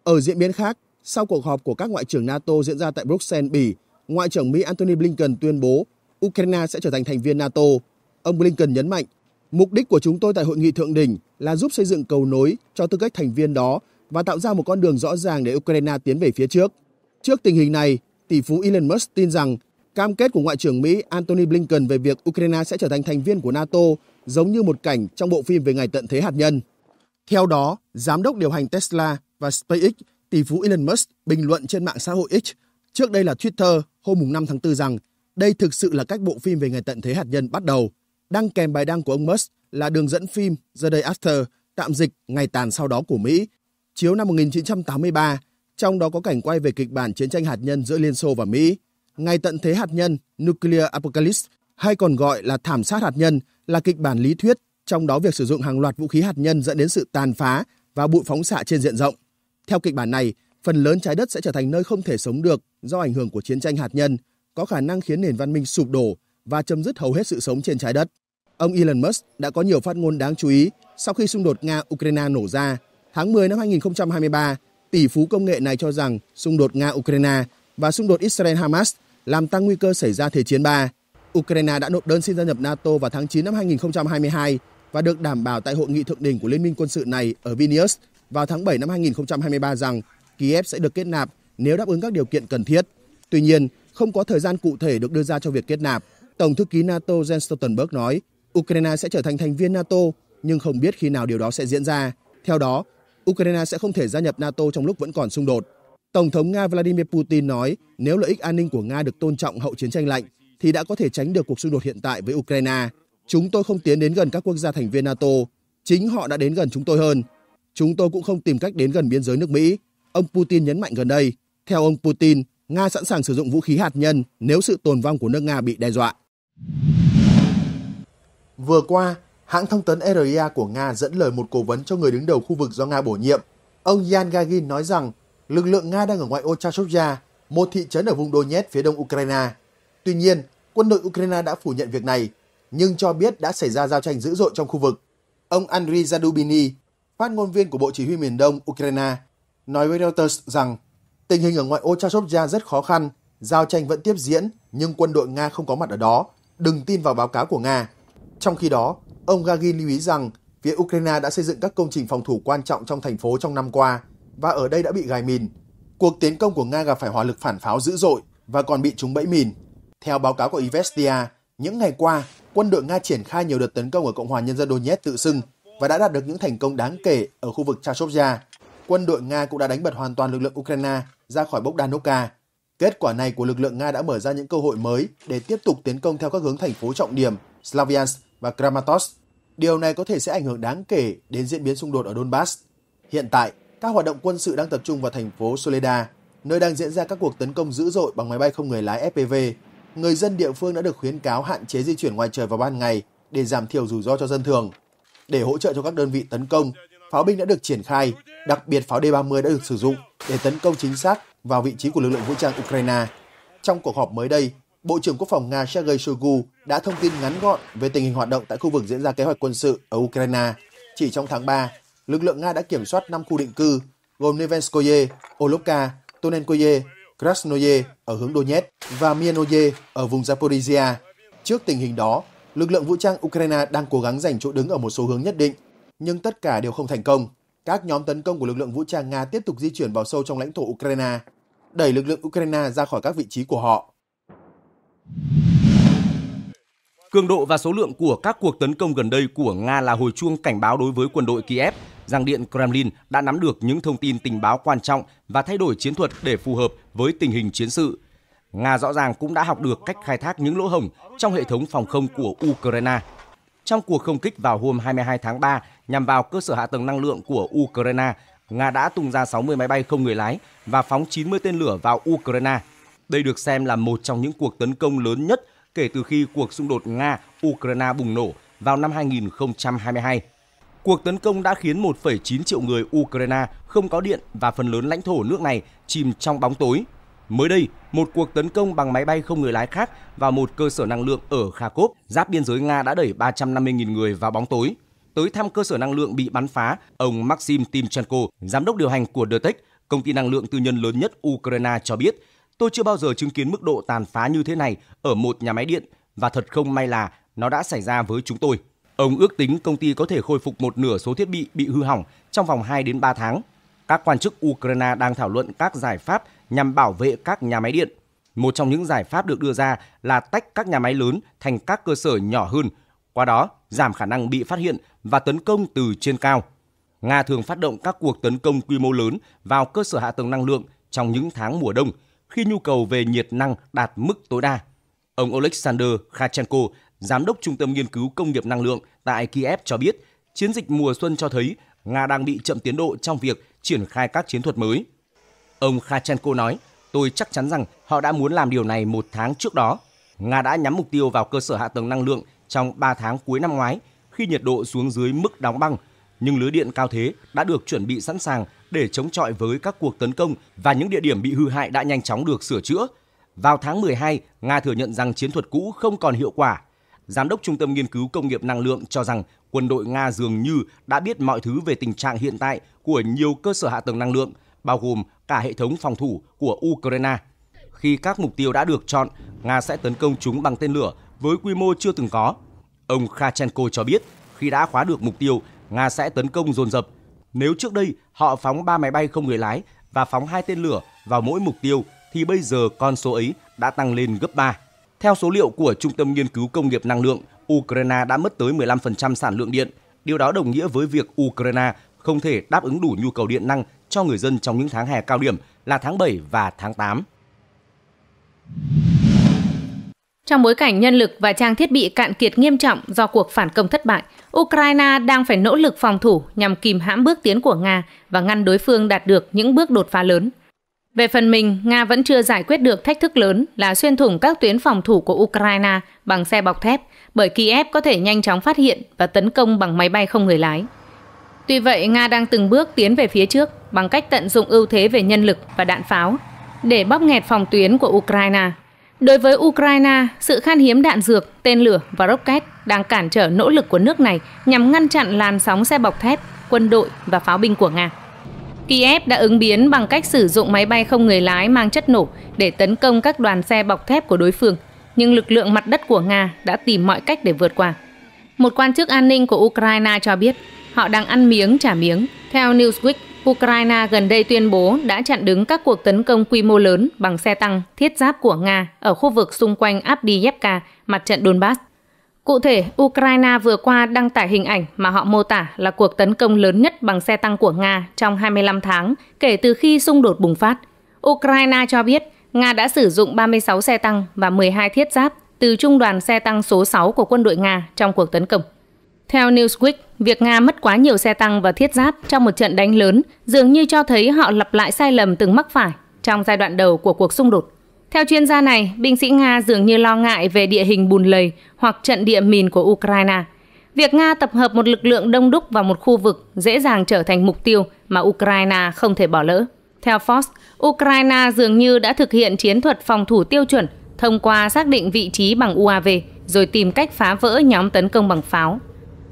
Ở diễn biến khác, sau cuộc họp của các ngoại trưởng NATO diễn ra tại Bruxelles, Bỉ, Ngoại trưởng Mỹ Antony Blinken tuyên bố Ukraine sẽ trở thành thành viên NATO. Ông Blinken nhấn mạnh Mục đích của chúng tôi tại hội nghị thượng đỉnh là giúp xây dựng cầu nối cho tư cách thành viên đó và tạo ra một con đường rõ ràng để Ukraine tiến về phía trước. Trước tình hình này, tỷ phú Elon Musk tin rằng cam kết của Ngoại trưởng Mỹ Antony Blinken về việc Ukraine sẽ trở thành thành viên của NATO giống như một cảnh trong bộ phim về ngày tận thế hạt nhân. Theo đó, giám đốc điều hành Tesla và SpaceX, tỷ phú Elon Musk bình luận trên mạng xã hội X, trước đây là Twitter, hôm 5 tháng 4 rằng đây thực sự là cách bộ phim về ngày tận thế hạt nhân bắt đầu đăng kèm bài đăng của ông Musk là đường dẫn phim The Day After, tạm dịch Ngày tàn sau đó của Mỹ, chiếu năm 1983, trong đó có cảnh quay về kịch bản chiến tranh hạt nhân giữa Liên Xô và Mỹ. Ngày tận thế hạt nhân Nuclear Apocalypse hay còn gọi là thảm sát hạt nhân là kịch bản lý thuyết, trong đó việc sử dụng hàng loạt vũ khí hạt nhân dẫn đến sự tàn phá và bụi phóng xạ trên diện rộng. Theo kịch bản này, phần lớn trái đất sẽ trở thành nơi không thể sống được do ảnh hưởng của chiến tranh hạt nhân, có khả năng khiến nền văn minh sụp đổ và chấm dứt hầu hết sự sống trên trái đất. Ông Elon Musk đã có nhiều phát ngôn đáng chú ý sau khi xung đột Nga-Ukraine nổ ra. Tháng 10 năm 2023, tỷ phú công nghệ này cho rằng xung đột Nga-Ukraine và xung đột Israel-Hamas làm tăng nguy cơ xảy ra Thế chiến 3. Ukraine đã nộp đơn xin gia nhập NATO vào tháng 9 năm 2022 và được đảm bảo tại hội nghị thượng đỉnh của Liên minh quân sự này ở Vilnius vào tháng 7 năm 2023 rằng Kiev sẽ được kết nạp nếu đáp ứng các điều kiện cần thiết. Tuy nhiên, không có thời gian cụ thể được đưa ra cho việc kết nạp. Tổng thư ký NATO Jens Stoltenberg nói Ukraine sẽ trở thành thành viên NATO nhưng không biết khi nào điều đó sẽ diễn ra. Theo đó, Ukraine sẽ không thể gia nhập NATO trong lúc vẫn còn xung đột. Tổng thống Nga Vladimir Putin nói nếu lợi ích an ninh của Nga được tôn trọng hậu chiến tranh lạnh thì đã có thể tránh được cuộc xung đột hiện tại với Ukraine. Chúng tôi không tiến đến gần các quốc gia thành viên NATO, chính họ đã đến gần chúng tôi hơn. Chúng tôi cũng không tìm cách đến gần biên giới nước Mỹ, ông Putin nhấn mạnh gần đây. Theo ông Putin, Nga sẵn sàng sử dụng vũ khí hạt nhân nếu sự tồn vong của nước Nga bị đe dọa. Vừa qua, hãng thông tấn RIA của Nga dẫn lời một cố vấn cho người đứng đầu khu vực do Nga bổ nhiệm. Ông Yan Gagin nói rằng lực lượng Nga đang ở ngoại ô một thị trấn ở vùng Donetsk phía đông Ukraine. Tuy nhiên, quân đội Ukraine đã phủ nhận việc này, nhưng cho biết đã xảy ra giao tranh dữ dội trong khu vực. Ông Andriy Zadubini, phát ngôn viên của Bộ Chỉ huy miền đông Ukraine, nói với Reuters rằng tình hình ở ngoại ô rất khó khăn, giao tranh vẫn tiếp diễn nhưng quân đội Nga không có mặt ở đó, đừng tin vào báo cáo của Nga. Trong khi đó, ông Gagin lưu ý rằng phía Ukraine đã xây dựng các công trình phòng thủ quan trọng trong thành phố trong năm qua và ở đây đã bị gài mìn. Cuộc tiến công của Nga gặp phải hỏa lực phản pháo dữ dội và còn bị chúng bẫy mìn. Theo báo cáo của Ivestia, những ngày qua, quân đội Nga triển khai nhiều đợt tấn công ở Cộng hòa Nhân dân Donetsk tự xưng và đã đạt được những thành công đáng kể ở khu vực Chashovya. Quân đội Nga cũng đã đánh bật hoàn toàn lực lượng Ukraine ra khỏi Bogdanovka. Kết quả này của lực lượng Nga đã mở ra những cơ hội mới để tiếp tục tiến công theo các hướng thành phố trọng điểm Slavyansk và Kramatorsk. Điều này có thể sẽ ảnh hưởng đáng kể đến diễn biến xung đột ở Donbass. Hiện tại, các hoạt động quân sự đang tập trung vào thành phố Soledad, nơi đang diễn ra các cuộc tấn công dữ dội bằng máy bay không người lái FPV. Người dân địa phương đã được khuyến cáo hạn chế di chuyển ngoài trời vào ban ngày để giảm thiểu rủi ro cho dân thường. Để hỗ trợ cho các đơn vị tấn công, pháo binh đã được triển khai, đặc biệt pháo D-30 đã được sử dụng để tấn công chính xác vào vị trí của lực lượng vũ trang Ukraine. Trong cuộc họp mới đây, Bộ trưởng Quốc phòng Nga Sergei Shoigu đã thông tin ngắn gọn về tình hình hoạt động tại khu vực diễn ra kế hoạch quân sự ở Ukraine. Chỉ trong tháng 3, lực lượng Nga đã kiểm soát 5 khu định cư gồm Nevenskoye, Olovka, Tonenkoye, Krasnoye ở hướng Donetsk và Mienoye ở vùng Zaporizhia. Trước tình hình đó, lực lượng vũ trang Ukraine đang cố gắng giành chỗ đứng ở một số hướng nhất định, nhưng tất cả đều không thành công. Các nhóm tấn công của lực lượng vũ trang Nga tiếp tục di chuyển vào sâu trong lãnh thổ Ukraine, đẩy lực lượng Ukraine ra khỏi các vị trí của họ. Cường độ và số lượng của các cuộc tấn công gần đây của Nga là hồi chuông cảnh báo đối với quân đội Kiev rằng Điện Kremlin đã nắm được những thông tin tình báo quan trọng và thay đổi chiến thuật để phù hợp với tình hình chiến sự. Nga rõ ràng cũng đã học được cách khai thác những lỗ hổng trong hệ thống phòng không của Ukraine. Trong cuộc không kích vào hôm 22 tháng 3 nhằm vào cơ sở hạ tầng năng lượng của Ukraine, Nga đã tung ra 60 máy bay không người lái và phóng 90 tên lửa vào Ukraine – đây được xem là một trong những cuộc tấn công lớn nhất kể từ khi cuộc xung đột Nga-Ukraine bùng nổ vào năm 2022. Cuộc tấn công đã khiến 1,9 triệu người Ukraine không có điện và phần lớn lãnh thổ nước này chìm trong bóng tối. Mới đây, một cuộc tấn công bằng máy bay không người lái khác vào một cơ sở năng lượng ở Kharkov, giáp biên giới Nga đã đẩy 350.000 người vào bóng tối. Tới thăm cơ sở năng lượng bị bắn phá, ông Maxim Timchenko, giám đốc điều hành của DTEC, công ty năng lượng tư nhân lớn nhất Ukraine cho biết Tôi chưa bao giờ chứng kiến mức độ tàn phá như thế này ở một nhà máy điện và thật không may là nó đã xảy ra với chúng tôi. Ông ước tính công ty có thể khôi phục một nửa số thiết bị bị hư hỏng trong vòng 2 đến 3 tháng. Các quan chức Ukraine đang thảo luận các giải pháp nhằm bảo vệ các nhà máy điện. Một trong những giải pháp được đưa ra là tách các nhà máy lớn thành các cơ sở nhỏ hơn, qua đó giảm khả năng bị phát hiện và tấn công từ trên cao. Nga thường phát động các cuộc tấn công quy mô lớn vào cơ sở hạ tầng năng lượng trong những tháng mùa đông – khi nhu cầu về nhiệt năng đạt mức tối đa. Ông Oleksandr Khachenko, giám đốc Trung tâm Nghiên cứu Công nghiệp Năng lượng tại Kiev cho biết, chiến dịch mùa xuân cho thấy Nga đang bị chậm tiến độ trong việc triển khai các chiến thuật mới. Ông Khachenko nói, tôi chắc chắn rằng họ đã muốn làm điều này một tháng trước đó. Nga đã nhắm mục tiêu vào cơ sở hạ tầng năng lượng trong 3 tháng cuối năm ngoái khi nhiệt độ xuống dưới mức đóng băng, nhưng lưới điện cao thế đã được chuẩn bị sẵn sàng để chống chọi với các cuộc tấn công và những địa điểm bị hư hại đã nhanh chóng được sửa chữa. Vào tháng 12, Nga thừa nhận rằng chiến thuật cũ không còn hiệu quả. Giám đốc Trung tâm Nghiên cứu Công nghiệp Năng lượng cho rằng quân đội Nga dường như đã biết mọi thứ về tình trạng hiện tại của nhiều cơ sở hạ tầng năng lượng, bao gồm cả hệ thống phòng thủ của Ukraine. Khi các mục tiêu đã được chọn, Nga sẽ tấn công chúng bằng tên lửa với quy mô chưa từng có. Ông Khachenko cho biết, khi đã khóa được mục tiêu, Nga sẽ tấn công dồn dập nếu trước đây họ phóng 3 máy bay không người lái và phóng 2 tên lửa vào mỗi mục tiêu thì bây giờ con số ấy đã tăng lên gấp 3. Theo số liệu của Trung tâm Nghiên cứu Công nghiệp Năng lượng, Ukraine đã mất tới 15% sản lượng điện. Điều đó đồng nghĩa với việc Ukraine không thể đáp ứng đủ nhu cầu điện năng cho người dân trong những tháng hè cao điểm là tháng 7 và tháng 8. Trong bối cảnh nhân lực và trang thiết bị cạn kiệt nghiêm trọng do cuộc phản công thất bại, Ukraine đang phải nỗ lực phòng thủ nhằm kìm hãm bước tiến của Nga và ngăn đối phương đạt được những bước đột phá lớn. Về phần mình, Nga vẫn chưa giải quyết được thách thức lớn là xuyên thủng các tuyến phòng thủ của Ukraine bằng xe bọc thép, bởi Kiev có thể nhanh chóng phát hiện và tấn công bằng máy bay không người lái. Tuy vậy, Nga đang từng bước tiến về phía trước bằng cách tận dụng ưu thế về nhân lực và đạn pháo để bóp nghẹt phòng tuyến của Ukraine Đối với Ukraine, sự khan hiếm đạn dược, tên lửa và rocket đang cản trở nỗ lực của nước này nhằm ngăn chặn làn sóng xe bọc thép, quân đội và pháo binh của Nga. Kiev đã ứng biến bằng cách sử dụng máy bay không người lái mang chất nổ để tấn công các đoàn xe bọc thép của đối phương, nhưng lực lượng mặt đất của Nga đã tìm mọi cách để vượt qua. Một quan chức an ninh của Ukraine cho biết họ đang ăn miếng trả miếng. Theo Newsweek, Ukraine gần đây tuyên bố đã chặn đứng các cuộc tấn công quy mô lớn bằng xe tăng, thiết giáp của Nga ở khu vực xung quanh Abdiyevka, mặt trận Donbass. Cụ thể, Ukraine vừa qua đăng tải hình ảnh mà họ mô tả là cuộc tấn công lớn nhất bằng xe tăng của Nga trong 25 tháng kể từ khi xung đột bùng phát. Ukraine cho biết Nga đã sử dụng 36 xe tăng và 12 thiết giáp từ trung đoàn xe tăng số 6 của quân đội Nga trong cuộc tấn công. Theo Newsweek, việc Nga mất quá nhiều xe tăng và thiết giáp trong một trận đánh lớn dường như cho thấy họ lặp lại sai lầm từng mắc phải trong giai đoạn đầu của cuộc xung đột. Theo chuyên gia này, binh sĩ Nga dường như lo ngại về địa hình bùn lầy hoặc trận địa mìn của Ukraine. Việc Nga tập hợp một lực lượng đông đúc vào một khu vực dễ dàng trở thành mục tiêu mà Ukraine không thể bỏ lỡ. Theo Fox, Ukraine dường như đã thực hiện chiến thuật phòng thủ tiêu chuẩn thông qua xác định vị trí bằng UAV rồi tìm cách phá vỡ nhóm tấn công bằng pháo.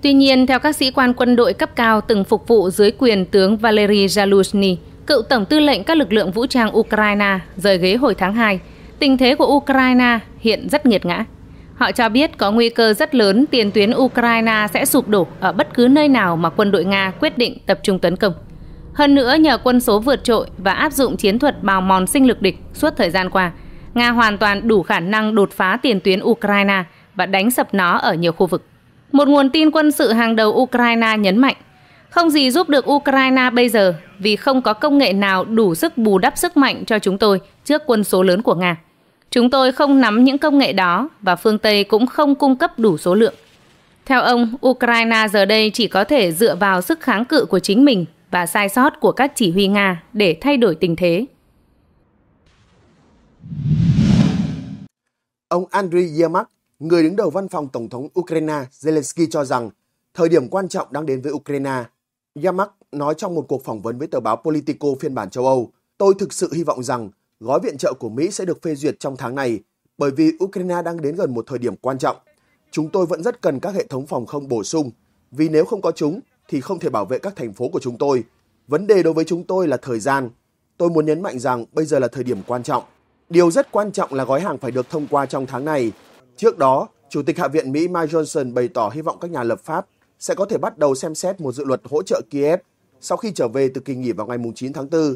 Tuy nhiên, theo các sĩ quan quân đội cấp cao từng phục vụ dưới quyền tướng Valery Zaluzhny, cựu tổng tư lệnh các lực lượng vũ trang Ukraine rời ghế hồi tháng 2, tình thế của Ukraine hiện rất nghiệt ngã. Họ cho biết có nguy cơ rất lớn tiền tuyến Ukraine sẽ sụp đổ ở bất cứ nơi nào mà quân đội Nga quyết định tập trung tấn công. Hơn nữa, nhờ quân số vượt trội và áp dụng chiến thuật bào mòn sinh lực địch suốt thời gian qua, Nga hoàn toàn đủ khả năng đột phá tiền tuyến Ukraine và đánh sập nó ở nhiều khu vực. Một nguồn tin quân sự hàng đầu Ukraine nhấn mạnh, không gì giúp được Ukraine bây giờ vì không có công nghệ nào đủ sức bù đắp sức mạnh cho chúng tôi trước quân số lớn của Nga. Chúng tôi không nắm những công nghệ đó và phương Tây cũng không cung cấp đủ số lượng. Theo ông, Ukraine giờ đây chỉ có thể dựa vào sức kháng cự của chính mình và sai sót của các chỉ huy Nga để thay đổi tình thế. Ông Andriy Yermak, người đứng đầu văn phòng Tổng thống Ukraine Zelensky cho rằng thời điểm quan trọng đang đến với Ukraine. Yamak nói trong một cuộc phỏng vấn với tờ báo Politico phiên bản châu Âu, tôi thực sự hy vọng rằng gói viện trợ của Mỹ sẽ được phê duyệt trong tháng này bởi vì Ukraine đang đến gần một thời điểm quan trọng. Chúng tôi vẫn rất cần các hệ thống phòng không bổ sung, vì nếu không có chúng thì không thể bảo vệ các thành phố của chúng tôi. Vấn đề đối với chúng tôi là thời gian. Tôi muốn nhấn mạnh rằng bây giờ là thời điểm quan trọng. Điều rất quan trọng là gói hàng phải được thông qua trong tháng này Trước đó, Chủ tịch Hạ viện Mỹ Mike Johnson bày tỏ hy vọng các nhà lập pháp sẽ có thể bắt đầu xem xét một dự luật hỗ trợ Kiev sau khi trở về từ kỳ nghỉ vào ngày 9 tháng 4.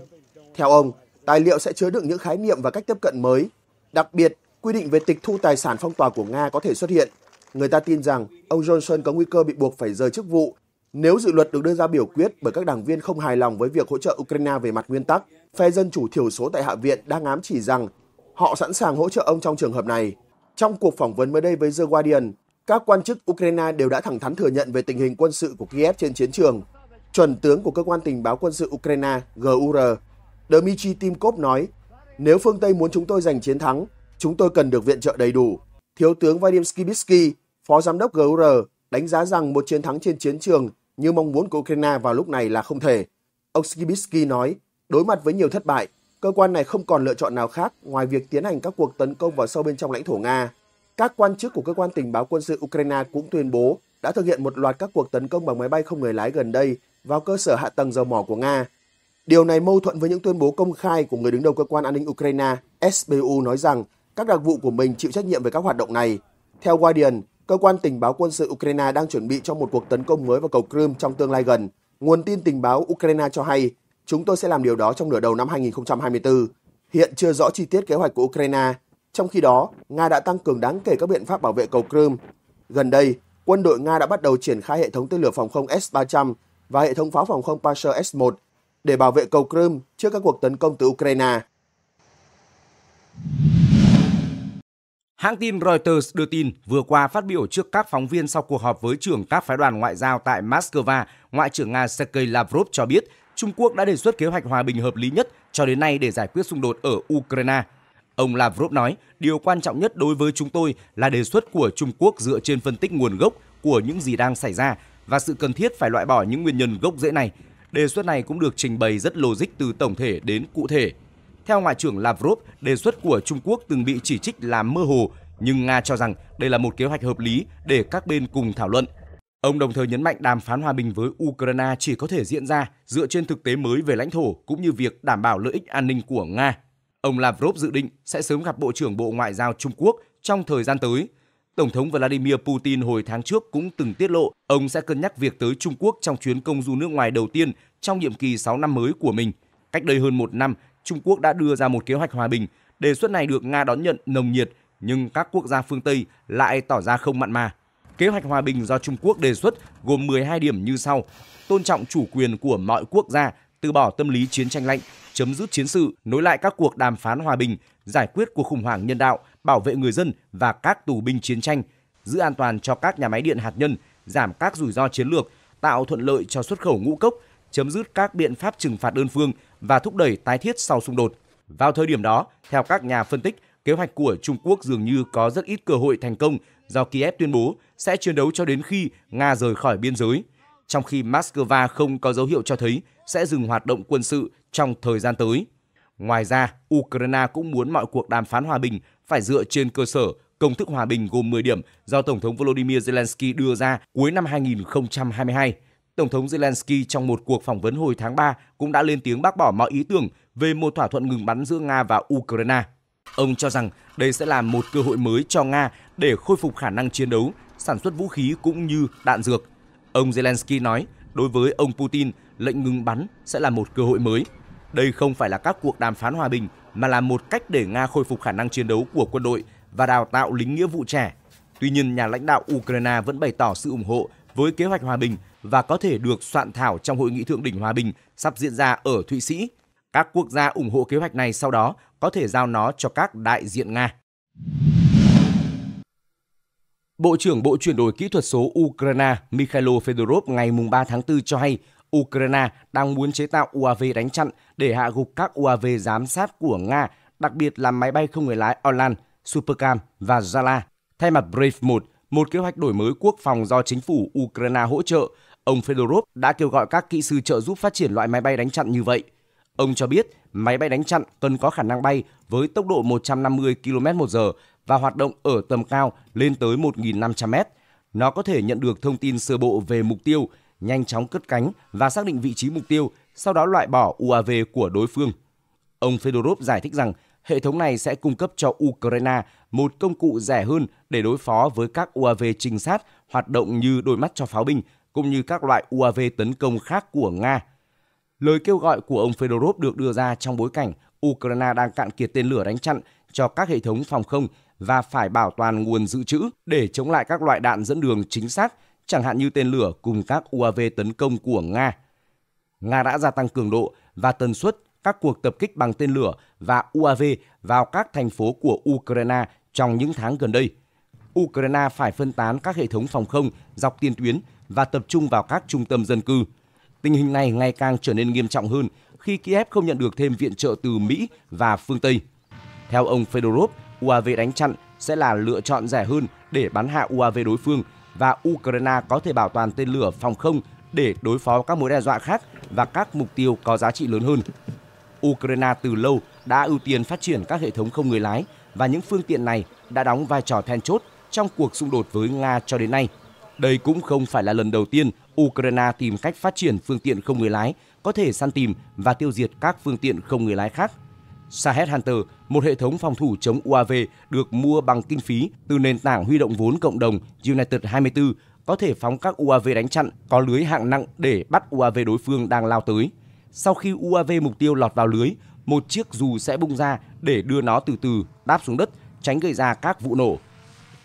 Theo ông, tài liệu sẽ chứa đựng những khái niệm và cách tiếp cận mới, đặc biệt quy định về tịch thu tài sản phong tỏa của Nga có thể xuất hiện. Người ta tin rằng ông Johnson có nguy cơ bị buộc phải rời chức vụ nếu dự luật được đưa ra biểu quyết bởi các đảng viên không hài lòng với việc hỗ trợ Ukraine về mặt nguyên tắc. Phe dân chủ thiểu số tại Hạ viện đang ám chỉ rằng họ sẵn sàng hỗ trợ ông trong trường hợp này. Trong cuộc phỏng vấn mới đây với The Guardian, các quan chức Ukraine đều đã thẳng thắn thừa nhận về tình hình quân sự của Kiev trên chiến trường. Chuẩn tướng của cơ quan tình báo quân sự Ukraine GUR, Dmitry Timkov nói, nếu phương Tây muốn chúng tôi giành chiến thắng, chúng tôi cần được viện trợ đầy đủ. Thiếu tướng Vadim Skibitsky, phó giám đốc GUR, đánh giá rằng một chiến thắng trên chiến trường như mong muốn của Ukraine vào lúc này là không thể. Ông Skibitsky nói, đối mặt với nhiều thất bại, cơ quan này không còn lựa chọn nào khác ngoài việc tiến hành các cuộc tấn công vào sâu bên trong lãnh thổ Nga. Các quan chức của cơ quan tình báo quân sự Ukraine cũng tuyên bố đã thực hiện một loạt các cuộc tấn công bằng máy bay không người lái gần đây vào cơ sở hạ tầng dầu mỏ của Nga. Điều này mâu thuẫn với những tuyên bố công khai của người đứng đầu cơ quan an ninh Ukraine SBU nói rằng các đặc vụ của mình chịu trách nhiệm về các hoạt động này. Theo Guardian, cơ quan tình báo quân sự Ukraine đang chuẩn bị cho một cuộc tấn công mới vào cầu Crimea trong tương lai gần. Nguồn tin tình báo Ukraine cho hay Chúng tôi sẽ làm điều đó trong nửa đầu năm 2024. Hiện chưa rõ chi tiết kế hoạch của Ukraine. Trong khi đó, Nga đã tăng cường đáng kể các biện pháp bảo vệ cầu Crimea. Gần đây, quân đội Nga đã bắt đầu triển khai hệ thống tên lửa phòng không S-300 và hệ thống pháo phòng không Pasher S-1 để bảo vệ cầu Crimea trước các cuộc tấn công từ Ukraine. Hãng tin Reuters đưa tin vừa qua phát biểu trước các phóng viên sau cuộc họp với trưởng các phái đoàn ngoại giao tại Moscow, Ngoại trưởng Nga Sergei Lavrov cho biết Trung Quốc đã đề xuất kế hoạch hòa bình hợp lý nhất cho đến nay để giải quyết xung đột ở Ukraine. Ông Lavrov nói, điều quan trọng nhất đối với chúng tôi là đề xuất của Trung Quốc dựa trên phân tích nguồn gốc của những gì đang xảy ra và sự cần thiết phải loại bỏ những nguyên nhân gốc rễ này. Đề xuất này cũng được trình bày rất logic từ tổng thể đến cụ thể. Theo Ngoại trưởng Lavrov, đề xuất của Trung Quốc từng bị chỉ trích là mơ hồ, nhưng Nga cho rằng đây là một kế hoạch hợp lý để các bên cùng thảo luận. Ông đồng thời nhấn mạnh đàm phán hòa bình với Ukraine chỉ có thể diễn ra dựa trên thực tế mới về lãnh thổ cũng như việc đảm bảo lợi ích an ninh của Nga. Ông Lavrov dự định sẽ sớm gặp Bộ trưởng Bộ Ngoại giao Trung Quốc trong thời gian tới. Tổng thống Vladimir Putin hồi tháng trước cũng từng tiết lộ ông sẽ cân nhắc việc tới Trung Quốc trong chuyến công du nước ngoài đầu tiên trong nhiệm kỳ 6 năm mới của mình. Cách đây hơn một năm, Trung Quốc đã đưa ra một kế hoạch hòa bình. Đề xuất này được Nga đón nhận nồng nhiệt, nhưng các quốc gia phương Tây lại tỏ ra không mặn mà. Kế hoạch hòa bình do Trung Quốc đề xuất gồm 12 điểm như sau: tôn trọng chủ quyền của mọi quốc gia, từ bỏ tâm lý chiến tranh lạnh, chấm dứt chiến sự, nối lại các cuộc đàm phán hòa bình, giải quyết cuộc khủng hoảng nhân đạo, bảo vệ người dân và các tù binh chiến tranh, giữ an toàn cho các nhà máy điện hạt nhân, giảm các rủi ro chiến lược, tạo thuận lợi cho xuất khẩu ngũ cốc, chấm dứt các biện pháp trừng phạt đơn phương và thúc đẩy tái thiết sau xung đột. Vào thời điểm đó, theo các nhà phân tích, kế hoạch của Trung Quốc dường như có rất ít cơ hội thành công do Kiev tuyên bố sẽ chiến đấu cho đến khi Nga rời khỏi biên giới, trong khi Moscow không có dấu hiệu cho thấy sẽ dừng hoạt động quân sự trong thời gian tới. Ngoài ra, Ukraine cũng muốn mọi cuộc đàm phán hòa bình phải dựa trên cơ sở công thức hòa bình gồm 10 điểm do Tổng thống Volodymyr Zelensky đưa ra cuối năm 2022. Tổng thống Zelensky trong một cuộc phỏng vấn hồi tháng 3 cũng đã lên tiếng bác bỏ mọi ý tưởng về một thỏa thuận ngừng bắn giữa Nga và Ukraine. Ông cho rằng đây sẽ là một cơ hội mới cho Nga để khôi phục khả năng chiến đấu sản xuất vũ khí cũng như đạn dược. Ông Zelensky nói, đối với ông Putin, lệnh ngừng bắn sẽ là một cơ hội mới. Đây không phải là các cuộc đàm phán hòa bình, mà là một cách để Nga khôi phục khả năng chiến đấu của quân đội và đào tạo lính nghĩa vụ trẻ. Tuy nhiên, nhà lãnh đạo Ukraine vẫn bày tỏ sự ủng hộ với kế hoạch hòa bình và có thể được soạn thảo trong hội nghị thượng đỉnh hòa bình sắp diễn ra ở Thụy Sĩ. Các quốc gia ủng hộ kế hoạch này sau đó có thể giao nó cho các đại diện Nga. Bộ trưởng Bộ chuyển đổi kỹ thuật số Ukraine Mikhailo Fedorov ngày 3 tháng 4 cho hay Ukraine đang muốn chế tạo UAV đánh chặn để hạ gục các UAV giám sát của Nga, đặc biệt là máy bay không người lái Orlan, Supercam và Zala. Thay mặt Brave 1, một kế hoạch đổi mới quốc phòng do chính phủ Ukraine hỗ trợ, ông Fedorov đã kêu gọi các kỹ sư trợ giúp phát triển loại máy bay đánh chặn như vậy. Ông cho biết máy bay đánh chặn cần có khả năng bay với tốc độ 150 km/h và hoạt động ở tầm cao lên tới 1.500 mét. Nó có thể nhận được thông tin sơ bộ về mục tiêu, nhanh chóng cất cánh và xác định vị trí mục tiêu, sau đó loại bỏ UAV của đối phương. Ông Fedorov giải thích rằng hệ thống này sẽ cung cấp cho Ukraine một công cụ rẻ hơn để đối phó với các UAV trinh sát hoạt động như đôi mắt cho pháo binh, cũng như các loại UAV tấn công khác của Nga. Lời kêu gọi của ông Fedorov được đưa ra trong bối cảnh Ukraine đang cạn kiệt tên lửa đánh chặn cho các hệ thống phòng không và phải bảo toàn nguồn dự trữ để chống lại các loại đạn dẫn đường chính xác, chẳng hạn như tên lửa cùng các UAV tấn công của Nga. Nga đã gia tăng cường độ và tần suất các cuộc tập kích bằng tên lửa và UAV vào các thành phố của Ukraine trong những tháng gần đây. Ukraine phải phân tán các hệ thống phòng không dọc tiền tuyến và tập trung vào các trung tâm dân cư. Tình hình này ngày càng trở nên nghiêm trọng hơn khi Kiev không nhận được thêm viện trợ từ Mỹ và phương Tây. Theo ông Fedorov, UAV đánh chặn sẽ là lựa chọn rẻ hơn để bắn hạ UAV đối phương và Ukraine có thể bảo toàn tên lửa phòng không để đối phó các mối đe dọa khác và các mục tiêu có giá trị lớn hơn. Ukraine từ lâu đã ưu tiên phát triển các hệ thống không người lái và những phương tiện này đã đóng vai trò then chốt trong cuộc xung đột với Nga cho đến nay. Đây cũng không phải là lần đầu tiên Ukraine tìm cách phát triển phương tiện không người lái, có thể săn tìm và tiêu diệt các phương tiện không người lái khác Sahed Hunter, một hệ thống phòng thủ chống UAV được mua bằng kinh phí từ nền tảng huy động vốn cộng đồng United 24 có thể phóng các UAV đánh chặn có lưới hạng nặng để bắt UAV đối phương đang lao tới. Sau khi UAV mục tiêu lọt vào lưới, một chiếc dù sẽ bung ra để đưa nó từ từ đáp xuống đất, tránh gây ra các vụ nổ.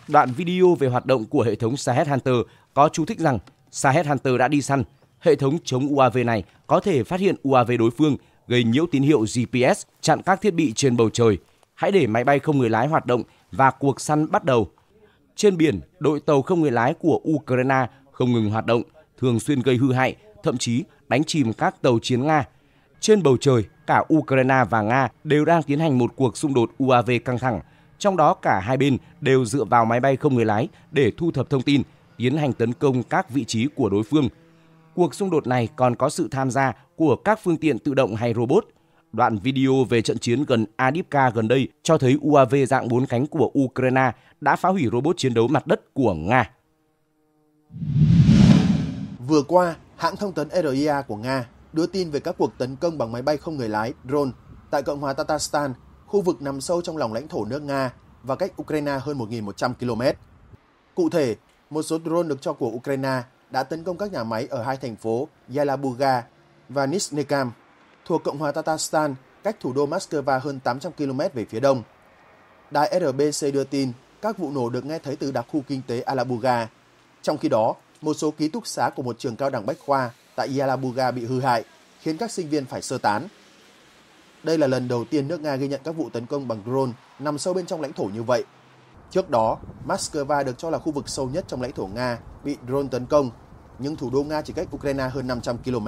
Đoạn video về hoạt động của hệ thống Sahed Hunter có chú thích rằng Sahed Hunter đã đi săn. Hệ thống chống UAV này có thể phát hiện UAV đối phương gây nhiễu tín hiệu GPS, chặn các thiết bị trên bầu trời. Hãy để máy bay không người lái hoạt động và cuộc săn bắt đầu. Trên biển, đội tàu không người lái của Ukraine không ngừng hoạt động, thường xuyên gây hư hại, thậm chí đánh chìm các tàu chiến Nga. Trên bầu trời, cả Ukraine và Nga đều đang tiến hành một cuộc xung đột UAV căng thẳng, trong đó cả hai bên đều dựa vào máy bay không người lái để thu thập thông tin, tiến hành tấn công các vị trí của đối phương – cuộc xung đột này còn có sự tham gia của các phương tiện tự động hay robot. Đoạn video về trận chiến gần Adipka gần đây cho thấy UAV dạng bốn cánh của Ukraine đã phá hủy robot chiến đấu mặt đất của Nga. Vừa qua, hãng thông tấn RIA của Nga đưa tin về các cuộc tấn công bằng máy bay không người lái drone tại Cộng hòa Tatarstan, khu vực nằm sâu trong lòng lãnh thổ nước Nga và cách Ukraine hơn 1.100 km. Cụ thể, một số drone được cho của Ukraine đã tấn công các nhà máy ở hai thành phố Yalabuga và Nizhnikam thuộc Cộng hòa Tatarstan cách thủ đô Moscow hơn 800 km về phía đông. Đài RBC đưa tin các vụ nổ được nghe thấy từ đặc khu kinh tế Alabuga. Trong khi đó, một số ký túc xá của một trường cao đẳng bách khoa tại Yalabuga bị hư hại, khiến các sinh viên phải sơ tán. Đây là lần đầu tiên nước Nga ghi nhận các vụ tấn công bằng drone nằm sâu bên trong lãnh thổ như vậy Trước đó, Moscow được cho là khu vực sâu nhất trong lãnh thổ Nga bị drone tấn công, nhưng thủ đô Nga chỉ cách Ukraine hơn 500 km.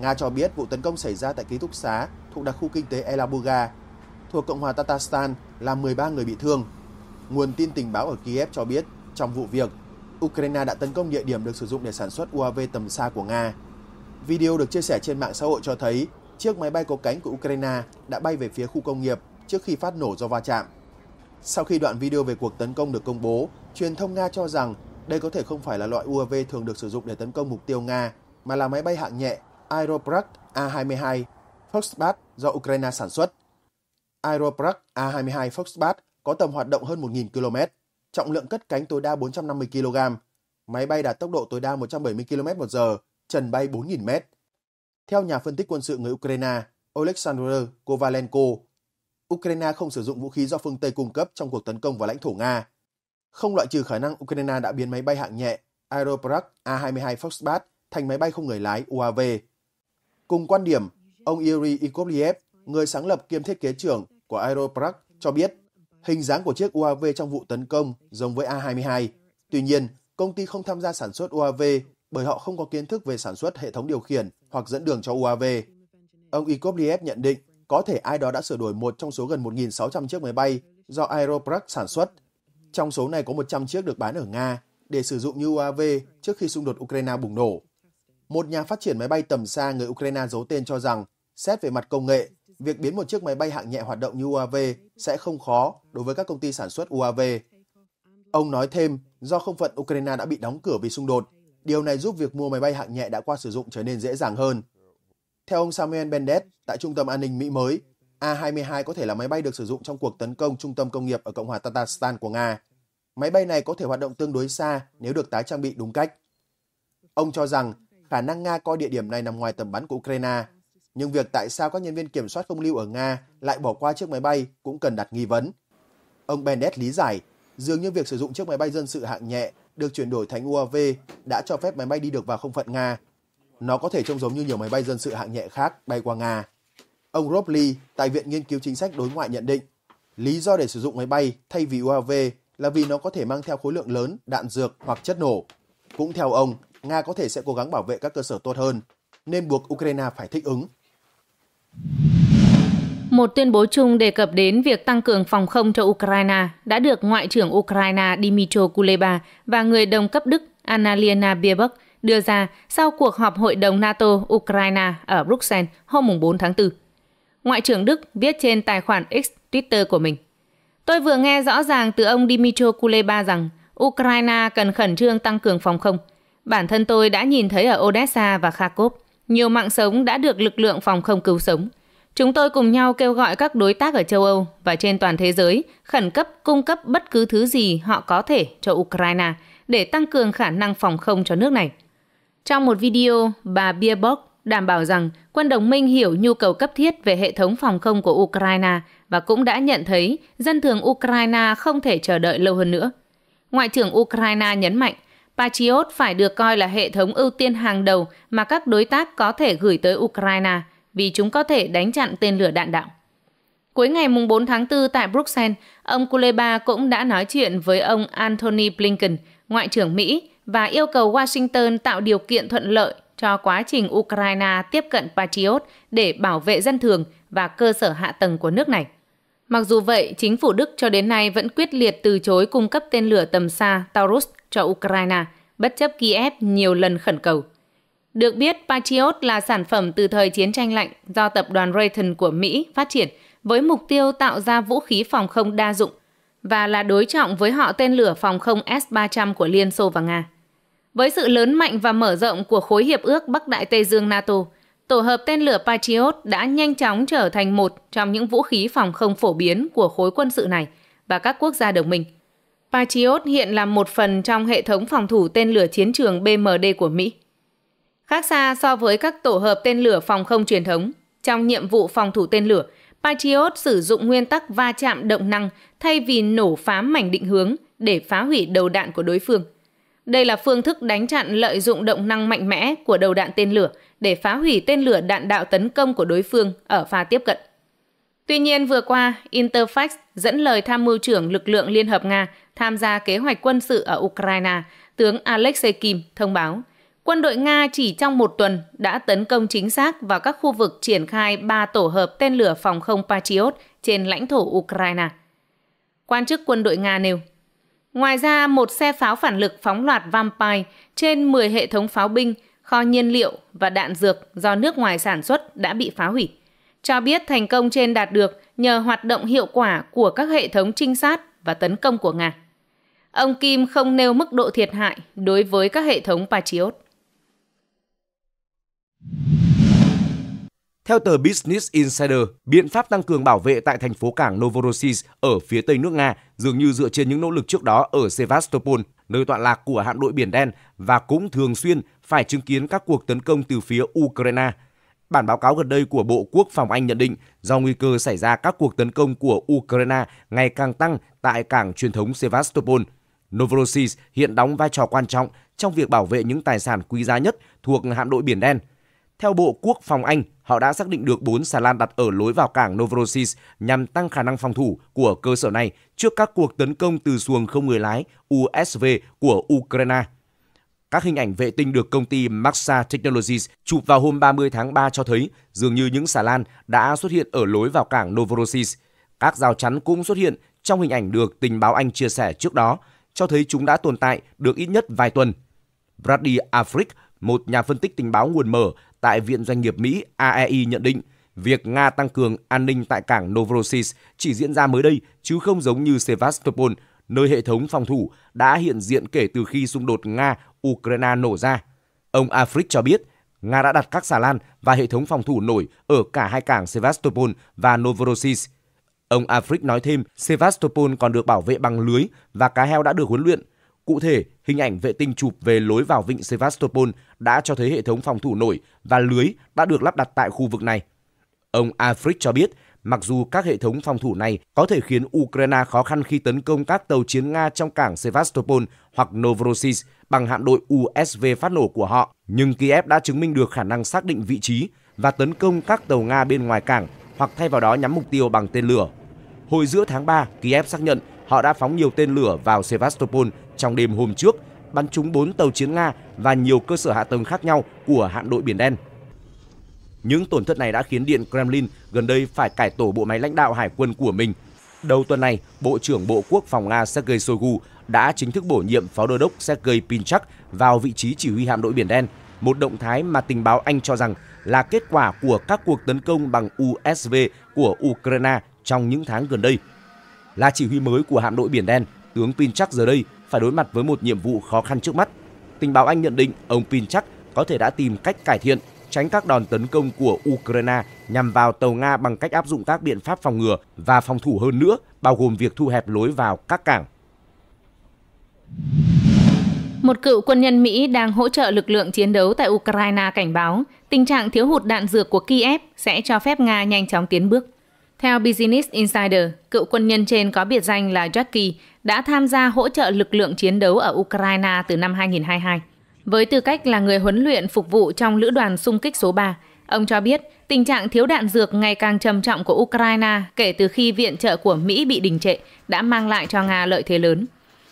Nga cho biết vụ tấn công xảy ra tại ký túc xá thuộc đặc khu kinh tế Elabuga thuộc Cộng hòa Tatarstan làm 13 người bị thương. Nguồn tin tình báo ở Kiev cho biết trong vụ việc, Ukraine đã tấn công địa điểm được sử dụng để sản xuất UAV tầm xa của Nga. Video được chia sẻ trên mạng xã hội cho thấy chiếc máy bay có cánh của Ukraine đã bay về phía khu công nghiệp trước khi phát nổ do va chạm. Sau khi đoạn video về cuộc tấn công được công bố, truyền thông Nga cho rằng đây có thể không phải là loại UAV thường được sử dụng để tấn công mục tiêu Nga, mà là máy bay hạng nhẹ Aeroprac A-22 Foxbat do Ukraine sản xuất. Aeroprac A-22 Foxbat có tầm hoạt động hơn 1.000 km, trọng lượng cất cánh tối đa 450 kg, máy bay đạt tốc độ tối đa 170 km một giờ, trần bay 4.000 m. Theo nhà phân tích quân sự người Ukraine, Oleksandr Kovalenko, Ukraine không sử dụng vũ khí do phương Tây cung cấp trong cuộc tấn công vào lãnh thổ Nga. Không loại trừ khả năng Ukraine đã biến máy bay hạng nhẹ Aeropark A-22 Foxbat thành máy bay không người lái UAV. Cùng quan điểm, ông Yuri Ikovliev, người sáng lập kiêm thiết kế trưởng của Aeropark, cho biết hình dáng của chiếc UAV trong vụ tấn công giống với A-22. Tuy nhiên, công ty không tham gia sản xuất UAV bởi họ không có kiến thức về sản xuất hệ thống điều khiển hoặc dẫn đường cho UAV. Ông Ikovliev nhận định có thể ai đó đã sửa đổi một trong số gần 1.600 chiếc máy bay do Aeropress sản xuất. Trong số này có 100 chiếc được bán ở Nga để sử dụng như UAV trước khi xung đột Ukraine bùng nổ. Một nhà phát triển máy bay tầm xa người Ukraine giấu tên cho rằng, xét về mặt công nghệ, việc biến một chiếc máy bay hạng nhẹ hoạt động như UAV sẽ không khó đối với các công ty sản xuất UAV. Ông nói thêm, do không phận Ukraine đã bị đóng cửa vì xung đột, điều này giúp việc mua máy bay hạng nhẹ đã qua sử dụng trở nên dễ dàng hơn. Theo ông Samuel Bendett, tại Trung tâm An ninh Mỹ mới, A-22 có thể là máy bay được sử dụng trong cuộc tấn công trung tâm công nghiệp ở Cộng hòa Tatarstan của Nga. Máy bay này có thể hoạt động tương đối xa nếu được tái trang bị đúng cách. Ông cho rằng khả năng Nga coi địa điểm này nằm ngoài tầm bắn của Ukraine, nhưng việc tại sao các nhân viên kiểm soát không lưu ở Nga lại bỏ qua chiếc máy bay cũng cần đặt nghi vấn. Ông Bennett lý giải, dường như việc sử dụng chiếc máy bay dân sự hạng nhẹ được chuyển đổi thành UAV đã cho phép máy bay đi được vào không phận Nga nó có thể trông giống như nhiều máy bay dân sự hạng nhẹ khác bay qua Nga. Ông Rob Lee, tại Viện Nghiên cứu Chính sách Đối ngoại nhận định, lý do để sử dụng máy bay thay vì UAV là vì nó có thể mang theo khối lượng lớn đạn dược hoặc chất nổ. Cũng theo ông, Nga có thể sẽ cố gắng bảo vệ các cơ sở tốt hơn, nên buộc Ukraine phải thích ứng. Một tuyên bố chung đề cập đến việc tăng cường phòng không cho Ukraine đã được Ngoại trưởng Ukraine Dmytro Kuleba và người đồng cấp Đức Annalena Baerbock đưa ra sau cuộc họp Hội đồng NATO-Ukraine ở Bruxelles hôm 4 tháng 4. Ngoại trưởng Đức viết trên tài khoản X Twitter của mình. Tôi vừa nghe rõ ràng từ ông Dmytro Kuleba rằng Ukraine cần khẩn trương tăng cường phòng không. Bản thân tôi đã nhìn thấy ở Odessa và Kharkov, nhiều mạng sống đã được lực lượng phòng không cứu sống. Chúng tôi cùng nhau kêu gọi các đối tác ở châu Âu và trên toàn thế giới khẩn cấp cung cấp bất cứ thứ gì họ có thể cho Ukraine để tăng cường khả năng phòng không cho nước này. Trong một video, bà Beerbock đảm bảo rằng quân đồng minh hiểu nhu cầu cấp thiết về hệ thống phòng không của Ukraine và cũng đã nhận thấy dân thường Ukraine không thể chờ đợi lâu hơn nữa. Ngoại trưởng Ukraine nhấn mạnh, Patriot phải được coi là hệ thống ưu tiên hàng đầu mà các đối tác có thể gửi tới Ukraine vì chúng có thể đánh chặn tên lửa đạn đạo. Cuối ngày 4 tháng 4 tại Bruxelles, ông Kuleba cũng đã nói chuyện với ông Antony Blinken, Ngoại trưởng Mỹ, và yêu cầu Washington tạo điều kiện thuận lợi cho quá trình Ukraine tiếp cận Patriot để bảo vệ dân thường và cơ sở hạ tầng của nước này. Mặc dù vậy, chính phủ Đức cho đến nay vẫn quyết liệt từ chối cung cấp tên lửa tầm xa Taurus cho Ukraine, bất chấp Kiev nhiều lần khẩn cầu. Được biết, Patriot là sản phẩm từ thời chiến tranh lạnh do tập đoàn Raytheon của Mỹ phát triển với mục tiêu tạo ra vũ khí phòng không đa dụng và là đối trọng với họ tên lửa phòng không S-300 của Liên Xô và Nga. Với sự lớn mạnh và mở rộng của khối hiệp ước Bắc Đại Tây Dương NATO, tổ hợp tên lửa Patriot đã nhanh chóng trở thành một trong những vũ khí phòng không phổ biến của khối quân sự này và các quốc gia đồng minh. Patriot hiện là một phần trong hệ thống phòng thủ tên lửa chiến trường BMD của Mỹ. Khác xa so với các tổ hợp tên lửa phòng không truyền thống, trong nhiệm vụ phòng thủ tên lửa – Patriot sử dụng nguyên tắc va chạm động năng thay vì nổ phá mảnh định hướng để phá hủy đầu đạn của đối phương. Đây là phương thức đánh chặn lợi dụng động năng mạnh mẽ của đầu đạn tên lửa để phá hủy tên lửa đạn đạo tấn công của đối phương ở pha tiếp cận. Tuy nhiên vừa qua, Interfax dẫn lời tham mưu trưởng lực lượng Liên Hợp Nga tham gia kế hoạch quân sự ở Ukraine, tướng Alexei Kim thông báo quân đội Nga chỉ trong một tuần đã tấn công chính xác vào các khu vực triển khai ba tổ hợp tên lửa phòng không Patriot trên lãnh thổ Ukraine. Quan chức quân đội Nga nêu, ngoài ra một xe pháo phản lực phóng loạt Vampire trên 10 hệ thống pháo binh, kho nhiên liệu và đạn dược do nước ngoài sản xuất đã bị phá hủy. Cho biết thành công trên đạt được nhờ hoạt động hiệu quả của các hệ thống trinh sát và tấn công của Nga. Ông Kim không nêu mức độ thiệt hại đối với các hệ thống Patriot. Theo tờ Business Insider, biện pháp tăng cường bảo vệ tại thành phố cảng Novorossiysk ở phía tây nước Nga dường như dựa trên những nỗ lực trước đó ở Sevastopol, nơi tọa lạc của hạm đội Biển Đen và cũng thường xuyên phải chứng kiến các cuộc tấn công từ phía Ukraine. Bản báo cáo gần đây của Bộ Quốc phòng Anh nhận định do nguy cơ xảy ra các cuộc tấn công của Ukraine ngày càng tăng tại cảng truyền thống Sevastopol. Novorossiysk hiện đóng vai trò quan trọng trong việc bảo vệ những tài sản quý giá nhất thuộc hạm đội Biển Đen – theo Bộ Quốc phòng Anh, họ đã xác định được 4 xà lan đặt ở lối vào cảng Novorossiysk nhằm tăng khả năng phòng thủ của cơ sở này trước các cuộc tấn công từ xuồng không người lái USV của Ukraine. Các hình ảnh vệ tinh được công ty Maxa Technologies chụp vào hôm 30 tháng 3 cho thấy dường như những xà lan đã xuất hiện ở lối vào cảng Novorossiysk. Các rào chắn cũng xuất hiện trong hình ảnh được tình báo Anh chia sẻ trước đó, cho thấy chúng đã tồn tại được ít nhất vài tuần. Brady Afric, một nhà phân tích tình báo nguồn mở, tại Viện Doanh nghiệp Mỹ AEI nhận định, việc Nga tăng cường an ninh tại cảng Novorossiysk chỉ diễn ra mới đây chứ không giống như Sevastopol, nơi hệ thống phòng thủ đã hiện diện kể từ khi xung đột Nga-Ukraine nổ ra. Ông Afrik cho biết, Nga đã đặt các xà lan và hệ thống phòng thủ nổi ở cả hai cảng Sevastopol và Novorossiysk. Ông Afrik nói thêm, Sevastopol còn được bảo vệ bằng lưới và cá heo đã được huấn luyện. Cụ thể, Hình ảnh vệ tinh chụp về lối vào vịnh Sevastopol đã cho thấy hệ thống phòng thủ nổi và lưới đã được lắp đặt tại khu vực này. Ông Afrik cho biết, mặc dù các hệ thống phòng thủ này có thể khiến Ukraine khó khăn khi tấn công các tàu chiến Nga trong cảng Sevastopol hoặc Novorossiysk bằng hạm đội USV phát nổ của họ, nhưng Kiev đã chứng minh được khả năng xác định vị trí và tấn công các tàu Nga bên ngoài cảng hoặc thay vào đó nhắm mục tiêu bằng tên lửa. Hồi giữa tháng 3, Kiev xác nhận họ đã phóng nhiều tên lửa vào Sevastopol trong đêm hôm trước, bắn trúng 4 tàu chiến Nga và nhiều cơ sở hạ tầng khác nhau của hạm đội Biển Đen. Những tổn thất này đã khiến Điện Kremlin gần đây phải cải tổ bộ máy lãnh đạo hải quân của mình. Đầu tuần này, Bộ trưởng Bộ Quốc phòng Nga Sergei Shoigu đã chính thức bổ nhiệm pháo đô đốc Sergei Pinchak vào vị trí chỉ huy hạm đội Biển Đen, một động thái mà tình báo Anh cho rằng là kết quả của các cuộc tấn công bằng USV của Ukraine trong những tháng gần đây. Là chỉ huy mới của hạm đội Biển Đen, tướng Pinchak giờ đây phải đối mặt với một nhiệm vụ khó khăn trước mắt. Tình báo Anh nhận định ông Pinchak có thể đã tìm cách cải thiện, tránh các đòn tấn công của Ukraine nhằm vào tàu Nga bằng cách áp dụng các biện pháp phòng ngừa và phòng thủ hơn nữa, bao gồm việc thu hẹp lối vào các cảng. Một cựu quân nhân Mỹ đang hỗ trợ lực lượng chiến đấu tại Ukraine cảnh báo tình trạng thiếu hụt đạn dược của Kiev sẽ cho phép Nga nhanh chóng tiến bước theo Business Insider, cựu quân nhân trên có biệt danh là Jackie đã tham gia hỗ trợ lực lượng chiến đấu ở Ukraine từ năm 2022. Với tư cách là người huấn luyện phục vụ trong lữ đoàn xung kích số 3, ông cho biết tình trạng thiếu đạn dược ngày càng trầm trọng của Ukraine kể từ khi viện trợ của Mỹ bị đình trệ đã mang lại cho Nga lợi thế lớn.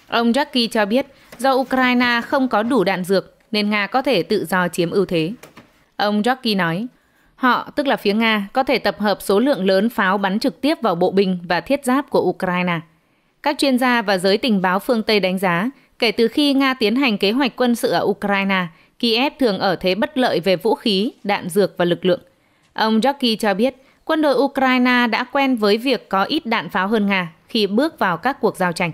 Ông Jackie cho biết do Ukraine không có đủ đạn dược nên Nga có thể tự do chiếm ưu thế. Ông Jackie nói, Họ, tức là phía Nga, có thể tập hợp số lượng lớn pháo bắn trực tiếp vào bộ binh và thiết giáp của Ukraine. Các chuyên gia và giới tình báo phương Tây đánh giá, kể từ khi Nga tiến hành kế hoạch quân sự ở Ukraine, Kiev thường ở thế bất lợi về vũ khí, đạn dược và lực lượng. Ông Jockey cho biết, quân đội Ukraine đã quen với việc có ít đạn pháo hơn Nga khi bước vào các cuộc giao tranh.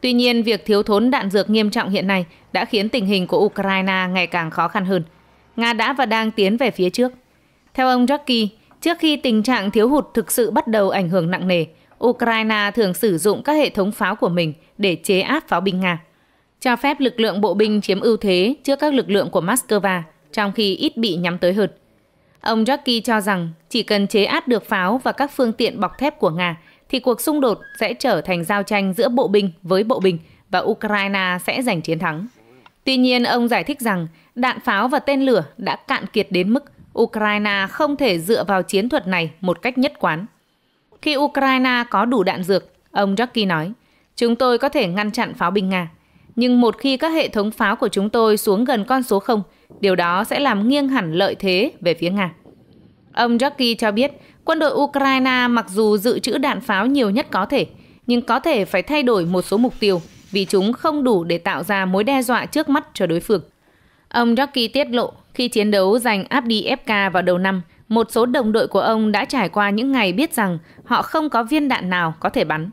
Tuy nhiên, việc thiếu thốn đạn dược nghiêm trọng hiện nay đã khiến tình hình của Ukraine ngày càng khó khăn hơn. Nga đã và đang tiến về phía trước – theo ông Jockey, trước khi tình trạng thiếu hụt thực sự bắt đầu ảnh hưởng nặng nề, Ukraine thường sử dụng các hệ thống pháo của mình để chế áp pháo binh Nga, cho phép lực lượng bộ binh chiếm ưu thế trước các lực lượng của Moscow, trong khi ít bị nhắm tới hơn. Ông Jockey cho rằng chỉ cần chế áp được pháo và các phương tiện bọc thép của Nga thì cuộc xung đột sẽ trở thành giao tranh giữa bộ binh với bộ binh và Ukraine sẽ giành chiến thắng. Tuy nhiên, ông giải thích rằng đạn pháo và tên lửa đã cạn kiệt đến mức Ukraine không thể dựa vào chiến thuật này một cách nhất quán. Khi Ukraine có đủ đạn dược, ông Jockey nói, chúng tôi có thể ngăn chặn pháo binh Nga. Nhưng một khi các hệ thống pháo của chúng tôi xuống gần con số 0, điều đó sẽ làm nghiêng hẳn lợi thế về phía Nga. Ông Jockey cho biết, quân đội Ukraine mặc dù dự trữ đạn pháo nhiều nhất có thể, nhưng có thể phải thay đổi một số mục tiêu vì chúng không đủ để tạo ra mối đe dọa trước mắt cho đối phương. Ông Jockey tiết lộ khi chiến đấu giành Abdi FK vào đầu năm, một số đồng đội của ông đã trải qua những ngày biết rằng họ không có viên đạn nào có thể bắn.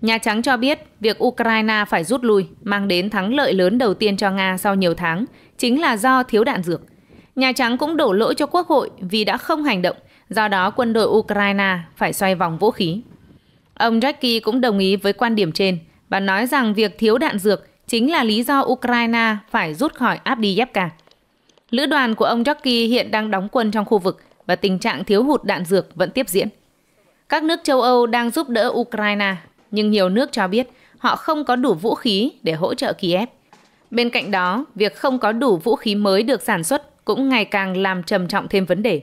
Nhà Trắng cho biết việc Ukraine phải rút lui mang đến thắng lợi lớn đầu tiên cho Nga sau nhiều tháng chính là do thiếu đạn dược. Nhà Trắng cũng đổ lỗi cho Quốc hội vì đã không hành động, do đó quân đội Ukraine phải xoay vòng vũ khí. Ông Jackie cũng đồng ý với quan điểm trên và nói rằng việc thiếu đạn dược chính là lý do Ukraine phải rút khỏi Abdiyevka. Lữ đoàn của ông Jockey hiện đang đóng quân trong khu vực và tình trạng thiếu hụt đạn dược vẫn tiếp diễn. Các nước châu Âu đang giúp đỡ Ukraine, nhưng nhiều nước cho biết họ không có đủ vũ khí để hỗ trợ Kiev. Bên cạnh đó, việc không có đủ vũ khí mới được sản xuất cũng ngày càng làm trầm trọng thêm vấn đề.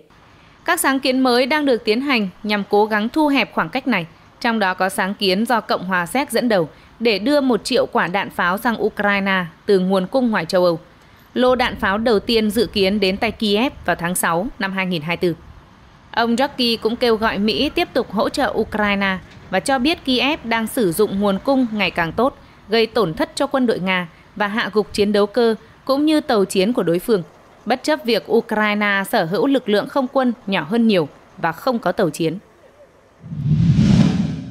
Các sáng kiến mới đang được tiến hành nhằm cố gắng thu hẹp khoảng cách này, trong đó có sáng kiến do Cộng hòa Séc dẫn đầu để đưa một triệu quả đạn pháo sang Ukraine từ nguồn cung ngoài châu Âu lô đạn pháo đầu tiên dự kiến đến tay Kiev vào tháng 6 năm 2024. Ông Jockey cũng kêu gọi Mỹ tiếp tục hỗ trợ Ukraine và cho biết Kiev đang sử dụng nguồn cung ngày càng tốt, gây tổn thất cho quân đội Nga và hạ gục chiến đấu cơ cũng như tàu chiến của đối phương, bất chấp việc Ukraine sở hữu lực lượng không quân nhỏ hơn nhiều và không có tàu chiến.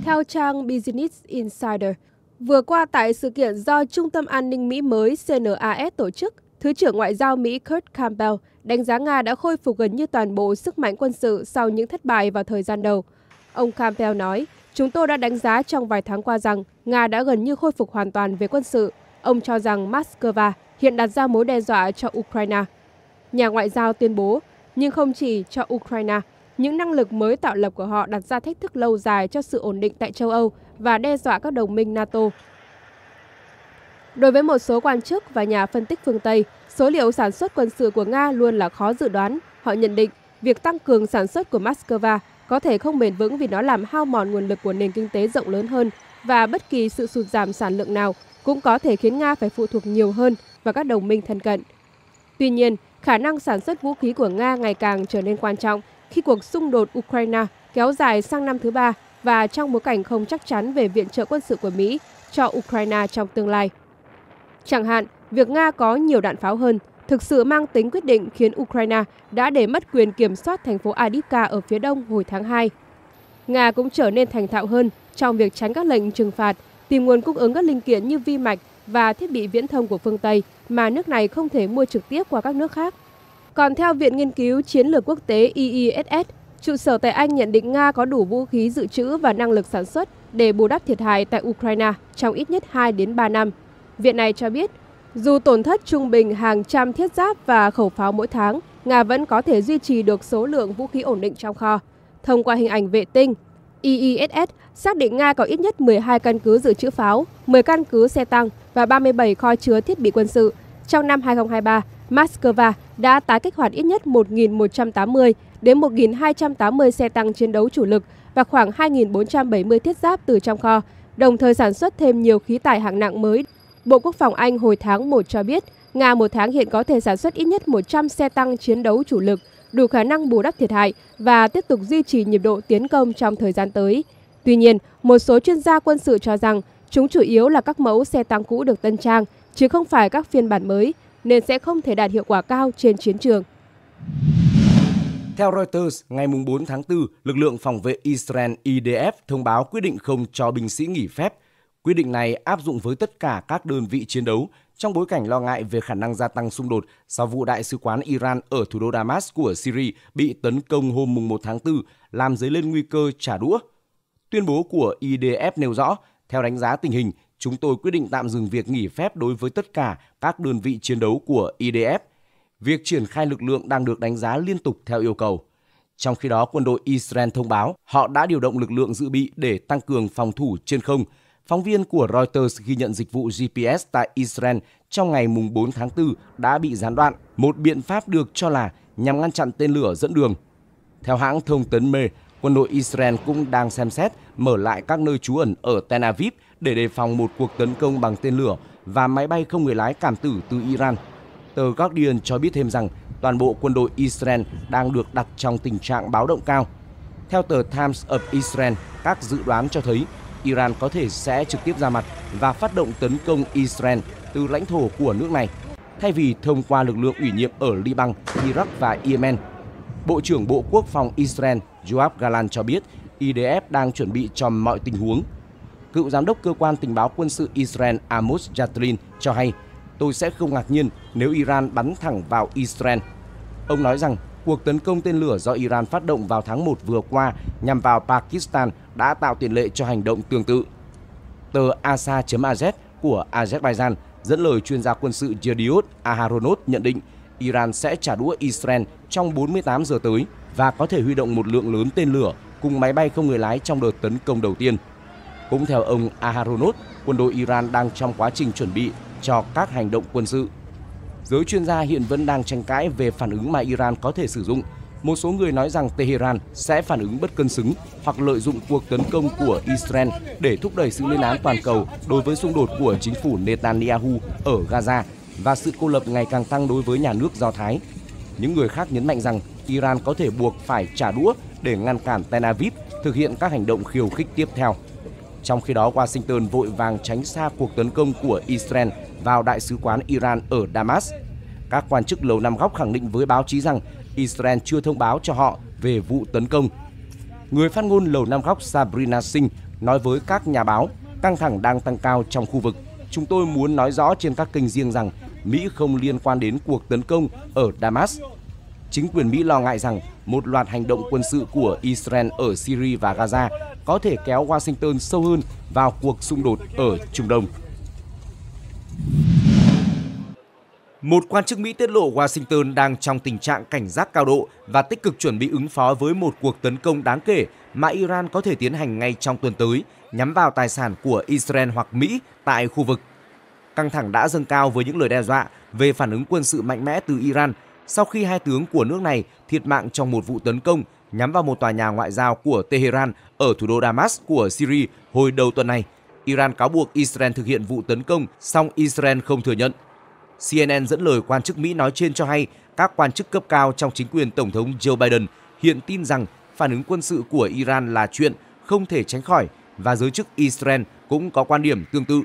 Theo trang Business Insider, vừa qua tại sự kiện do Trung tâm An ninh Mỹ mới CNAS tổ chức, Thứ trưởng Ngoại giao Mỹ Kurt Campbell đánh giá Nga đã khôi phục gần như toàn bộ sức mạnh quân sự sau những thất bại vào thời gian đầu. Ông Campbell nói, chúng tôi đã đánh giá trong vài tháng qua rằng Nga đã gần như khôi phục hoàn toàn về quân sự. Ông cho rằng Moscow hiện đặt ra mối đe dọa cho Ukraine. Nhà ngoại giao tuyên bố, nhưng không chỉ cho Ukraine, những năng lực mới tạo lập của họ đặt ra thách thức lâu dài cho sự ổn định tại châu Âu và đe dọa các đồng minh NATO. Đối với một số quan chức và nhà phân tích phương Tây, số liệu sản xuất quân sự của Nga luôn là khó dự đoán. Họ nhận định việc tăng cường sản xuất của Moscow có thể không bền vững vì nó làm hao mòn nguồn lực của nền kinh tế rộng lớn hơn và bất kỳ sự sụt giảm sản lượng nào cũng có thể khiến Nga phải phụ thuộc nhiều hơn vào các đồng minh thân cận. Tuy nhiên, khả năng sản xuất vũ khí của Nga ngày càng trở nên quan trọng khi cuộc xung đột Ukraine kéo dài sang năm thứ ba và trong bối cảnh không chắc chắn về viện trợ quân sự của Mỹ cho Ukraine trong tương lai. Chẳng hạn, việc Nga có nhiều đạn pháo hơn thực sự mang tính quyết định khiến Ukraine đã để mất quyền kiểm soát thành phố adipka ở phía đông hồi tháng 2. Nga cũng trở nên thành thạo hơn trong việc tránh các lệnh trừng phạt, tìm nguồn cung ứng các linh kiện như vi mạch và thiết bị viễn thông của phương Tây mà nước này không thể mua trực tiếp qua các nước khác. Còn theo Viện Nghiên cứu Chiến lược Quốc tế IISS, e e trụ sở tại Anh nhận định Nga có đủ vũ khí dự trữ và năng lực sản xuất để bù đắp thiệt hại tại Ukraine trong ít nhất 2 đến 3 năm Viện này cho biết, dù tổn thất trung bình hàng trăm thiết giáp và khẩu pháo mỗi tháng, Nga vẫn có thể duy trì được số lượng vũ khí ổn định trong kho. Thông qua hình ảnh vệ tinh, IISS xác định Nga có ít nhất 12 căn cứ dự trữ pháo, 10 căn cứ xe tăng và 37 kho chứa thiết bị quân sự. Trong năm 2023, Moscow đã tái kích hoạt ít nhất 1.180 đến 1.280 xe tăng chiến đấu chủ lực và khoảng 2.470 thiết giáp từ trong kho, đồng thời sản xuất thêm nhiều khí tải hạng nặng mới Bộ Quốc phòng Anh hồi tháng 1 cho biết, Nga một tháng hiện có thể sản xuất ít nhất 100 xe tăng chiến đấu chủ lực, đủ khả năng bù đắp thiệt hại và tiếp tục duy trì nhịp độ tiến công trong thời gian tới. Tuy nhiên, một số chuyên gia quân sự cho rằng chúng chủ yếu là các mẫu xe tăng cũ được tân trang, chứ không phải các phiên bản mới, nên sẽ không thể đạt hiệu quả cao trên chiến trường. Theo Reuters, ngày 4 tháng 4, lực lượng phòng vệ Israel IDF thông báo quyết định không cho binh sĩ nghỉ phép Quy định này áp dụng với tất cả các đơn vị chiến đấu trong bối cảnh lo ngại về khả năng gia tăng xung đột sau vụ đại sứ quán Iran ở thủ đô Damas của Syria bị tấn công hôm 1 tháng 4, làm dấy lên nguy cơ trả đũa. Tuyên bố của IDF nêu rõ, theo đánh giá tình hình, chúng tôi quyết định tạm dừng việc nghỉ phép đối với tất cả các đơn vị chiến đấu của IDF. Việc triển khai lực lượng đang được đánh giá liên tục theo yêu cầu. Trong khi đó, quân đội Israel thông báo họ đã điều động lực lượng dự bị để tăng cường phòng thủ trên không – Phóng viên của Reuters ghi nhận dịch vụ GPS tại Israel trong ngày 4 tháng 4 đã bị gián đoạn, một biện pháp được cho là nhằm ngăn chặn tên lửa dẫn đường. Theo hãng thông tấn Mer, quân đội Israel cũng đang xem xét mở lại các nơi trú ẩn ở Tel Aviv để đề phòng một cuộc tấn công bằng tên lửa và máy bay không người lái cảm tử từ Iran. Tờ Guardian cho biết thêm rằng toàn bộ quân đội Israel đang được đặt trong tình trạng báo động cao. Theo tờ Times of Israel, các dự đoán cho thấy Iran có thể sẽ trực tiếp ra mặt và phát động tấn công Israel từ lãnh thổ của nước này thay vì thông qua lực lượng ủy nhiệm ở Liban, Iraq và Yemen. Bộ trưởng Bộ Quốc phòng Israel Yoav Galan cho biết IDF đang chuẩn bị cho mọi tình huống. Cựu giám đốc cơ quan tình báo quân sự Israel Amos Jatlin cho hay, tôi sẽ không ngạc nhiên nếu Iran bắn thẳng vào Israel. Ông nói rằng cuộc tấn công tên lửa do Iran phát động vào tháng 1 vừa qua nhằm vào Pakistan đã tạo tiền lệ cho hành động tương tự. Tờ ASA.az của Azerbaijan dẫn lời chuyên gia quân sự Yediot Aharonot nhận định Iran sẽ trả đũa Israel trong 48 giờ tới và có thể huy động một lượng lớn tên lửa cùng máy bay không người lái trong đợt tấn công đầu tiên. Cũng theo ông Aharonot, quân đội Iran đang trong quá trình chuẩn bị cho các hành động quân sự. Giới chuyên gia hiện vẫn đang tranh cãi về phản ứng mà Iran có thể sử dụng một số người nói rằng Tehran sẽ phản ứng bất cân xứng hoặc lợi dụng cuộc tấn công của Israel để thúc đẩy sự lên án toàn cầu đối với xung đột của chính phủ Netanyahu ở Gaza và sự cô lập ngày càng tăng đối với nhà nước Do Thái. Những người khác nhấn mạnh rằng Iran có thể buộc phải trả đũa để ngăn cản Tel Aviv thực hiện các hành động khiêu khích tiếp theo. Trong khi đó, Washington vội vàng tránh xa cuộc tấn công của Israel vào đại sứ quán Iran ở Damas. Các quan chức Lầu Năm Góc khẳng định với báo chí rằng Israel chưa thông báo cho họ về vụ tấn công. Người phát ngôn Lầu Năm Góc Sabrina Singh nói với các nhà báo, căng thẳng đang tăng cao trong khu vực. Chúng tôi muốn nói rõ trên các kênh riêng rằng Mỹ không liên quan đến cuộc tấn công ở Damas. Chính quyền Mỹ lo ngại rằng một loạt hành động quân sự của Israel ở Syria và Gaza có thể kéo Washington sâu hơn vào cuộc xung đột ở Trung Đông. Một quan chức Mỹ tiết lộ Washington đang trong tình trạng cảnh giác cao độ và tích cực chuẩn bị ứng phó với một cuộc tấn công đáng kể mà Iran có thể tiến hành ngay trong tuần tới nhắm vào tài sản của Israel hoặc Mỹ tại khu vực. Căng thẳng đã dâng cao với những lời đe dọa về phản ứng quân sự mạnh mẽ từ Iran sau khi hai tướng của nước này thiệt mạng trong một vụ tấn công nhắm vào một tòa nhà ngoại giao của Tehran ở thủ đô Damas của Syria hồi đầu tuần này. Iran cáo buộc Israel thực hiện vụ tấn công, song Israel không thừa nhận. CNN dẫn lời quan chức Mỹ nói trên cho hay các quan chức cấp cao trong chính quyền Tổng thống Joe Biden hiện tin rằng phản ứng quân sự của Iran là chuyện không thể tránh khỏi và giới chức Israel cũng có quan điểm tương tự.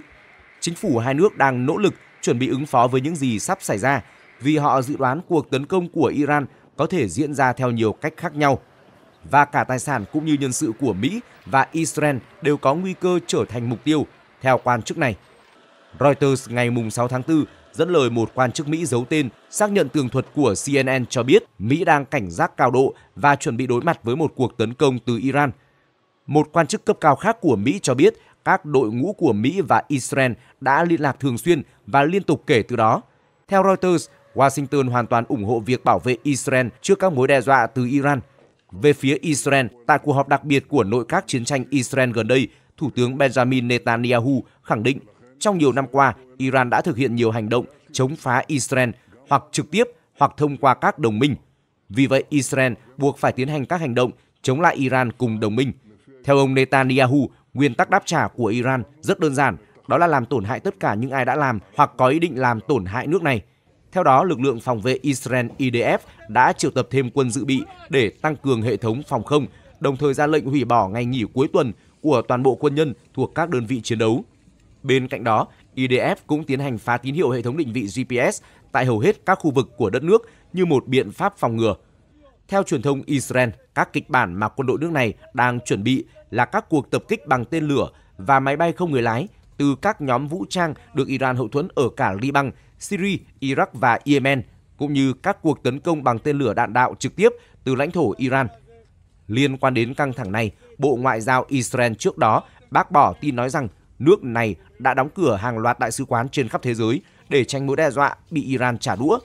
Chính phủ hai nước đang nỗ lực chuẩn bị ứng phó với những gì sắp xảy ra vì họ dự đoán cuộc tấn công của Iran có thể diễn ra theo nhiều cách khác nhau và cả tài sản cũng như nhân sự của Mỹ và Israel đều có nguy cơ trở thành mục tiêu, theo quan chức này. Reuters ngày 6 tháng 4 dẫn lời một quan chức Mỹ giấu tên xác nhận tường thuật của CNN cho biết Mỹ đang cảnh giác cao độ và chuẩn bị đối mặt với một cuộc tấn công từ Iran. Một quan chức cấp cao khác của Mỹ cho biết các đội ngũ của Mỹ và Israel đã liên lạc thường xuyên và liên tục kể từ đó. Theo Reuters, Washington hoàn toàn ủng hộ việc bảo vệ Israel trước các mối đe dọa từ Iran. Về phía Israel, tại cuộc họp đặc biệt của nội các chiến tranh Israel gần đây, Thủ tướng Benjamin Netanyahu khẳng định trong nhiều năm qua, Iran đã thực hiện nhiều hành động chống phá Israel hoặc trực tiếp hoặc thông qua các đồng minh. Vì vậy, Israel buộc phải tiến hành các hành động chống lại Iran cùng đồng minh. Theo ông Netanyahu, nguyên tắc đáp trả của Iran rất đơn giản, đó là làm tổn hại tất cả những ai đã làm hoặc có ý định làm tổn hại nước này. Theo đó, lực lượng phòng vệ Israel IDF đã triệu tập thêm quân dự bị để tăng cường hệ thống phòng không, đồng thời ra lệnh hủy bỏ ngày nghỉ cuối tuần của toàn bộ quân nhân thuộc các đơn vị chiến đấu. Bên cạnh đó, IDF e cũng tiến hành phá tín hiệu hệ thống định vị GPS tại hầu hết các khu vực của đất nước như một biện pháp phòng ngừa. Theo truyền thông Israel, các kịch bản mà quân đội nước này đang chuẩn bị là các cuộc tập kích bằng tên lửa và máy bay không người lái từ các nhóm vũ trang được Iran hậu thuẫn ở cả Liban, Syria, Iraq và Yemen, cũng như các cuộc tấn công bằng tên lửa đạn đạo trực tiếp từ lãnh thổ Iran. Liên quan đến căng thẳng này, Bộ Ngoại giao Israel trước đó bác bỏ tin nói rằng nước này đã đóng cửa hàng loạt đại sứ quán trên khắp thế giới để tránh mối đe dọa bị Iran trả đũa.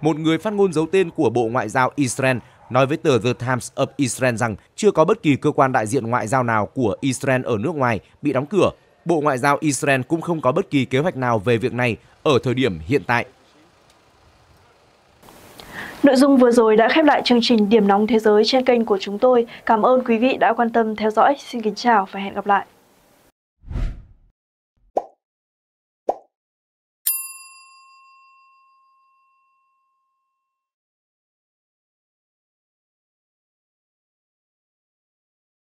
Một người phát ngôn giấu tên của Bộ Ngoại giao Israel nói với tờ The Times of Israel rằng chưa có bất kỳ cơ quan đại diện ngoại giao nào của Israel ở nước ngoài bị đóng cửa. Bộ Ngoại giao Israel cũng không có bất kỳ kế hoạch nào về việc này ở thời điểm hiện tại. Nội dung vừa rồi đã khép lại chương trình Điểm nóng thế giới trên kênh của chúng tôi. Cảm ơn quý vị đã quan tâm theo dõi. Xin kính chào và hẹn gặp lại. you [LAUGHS]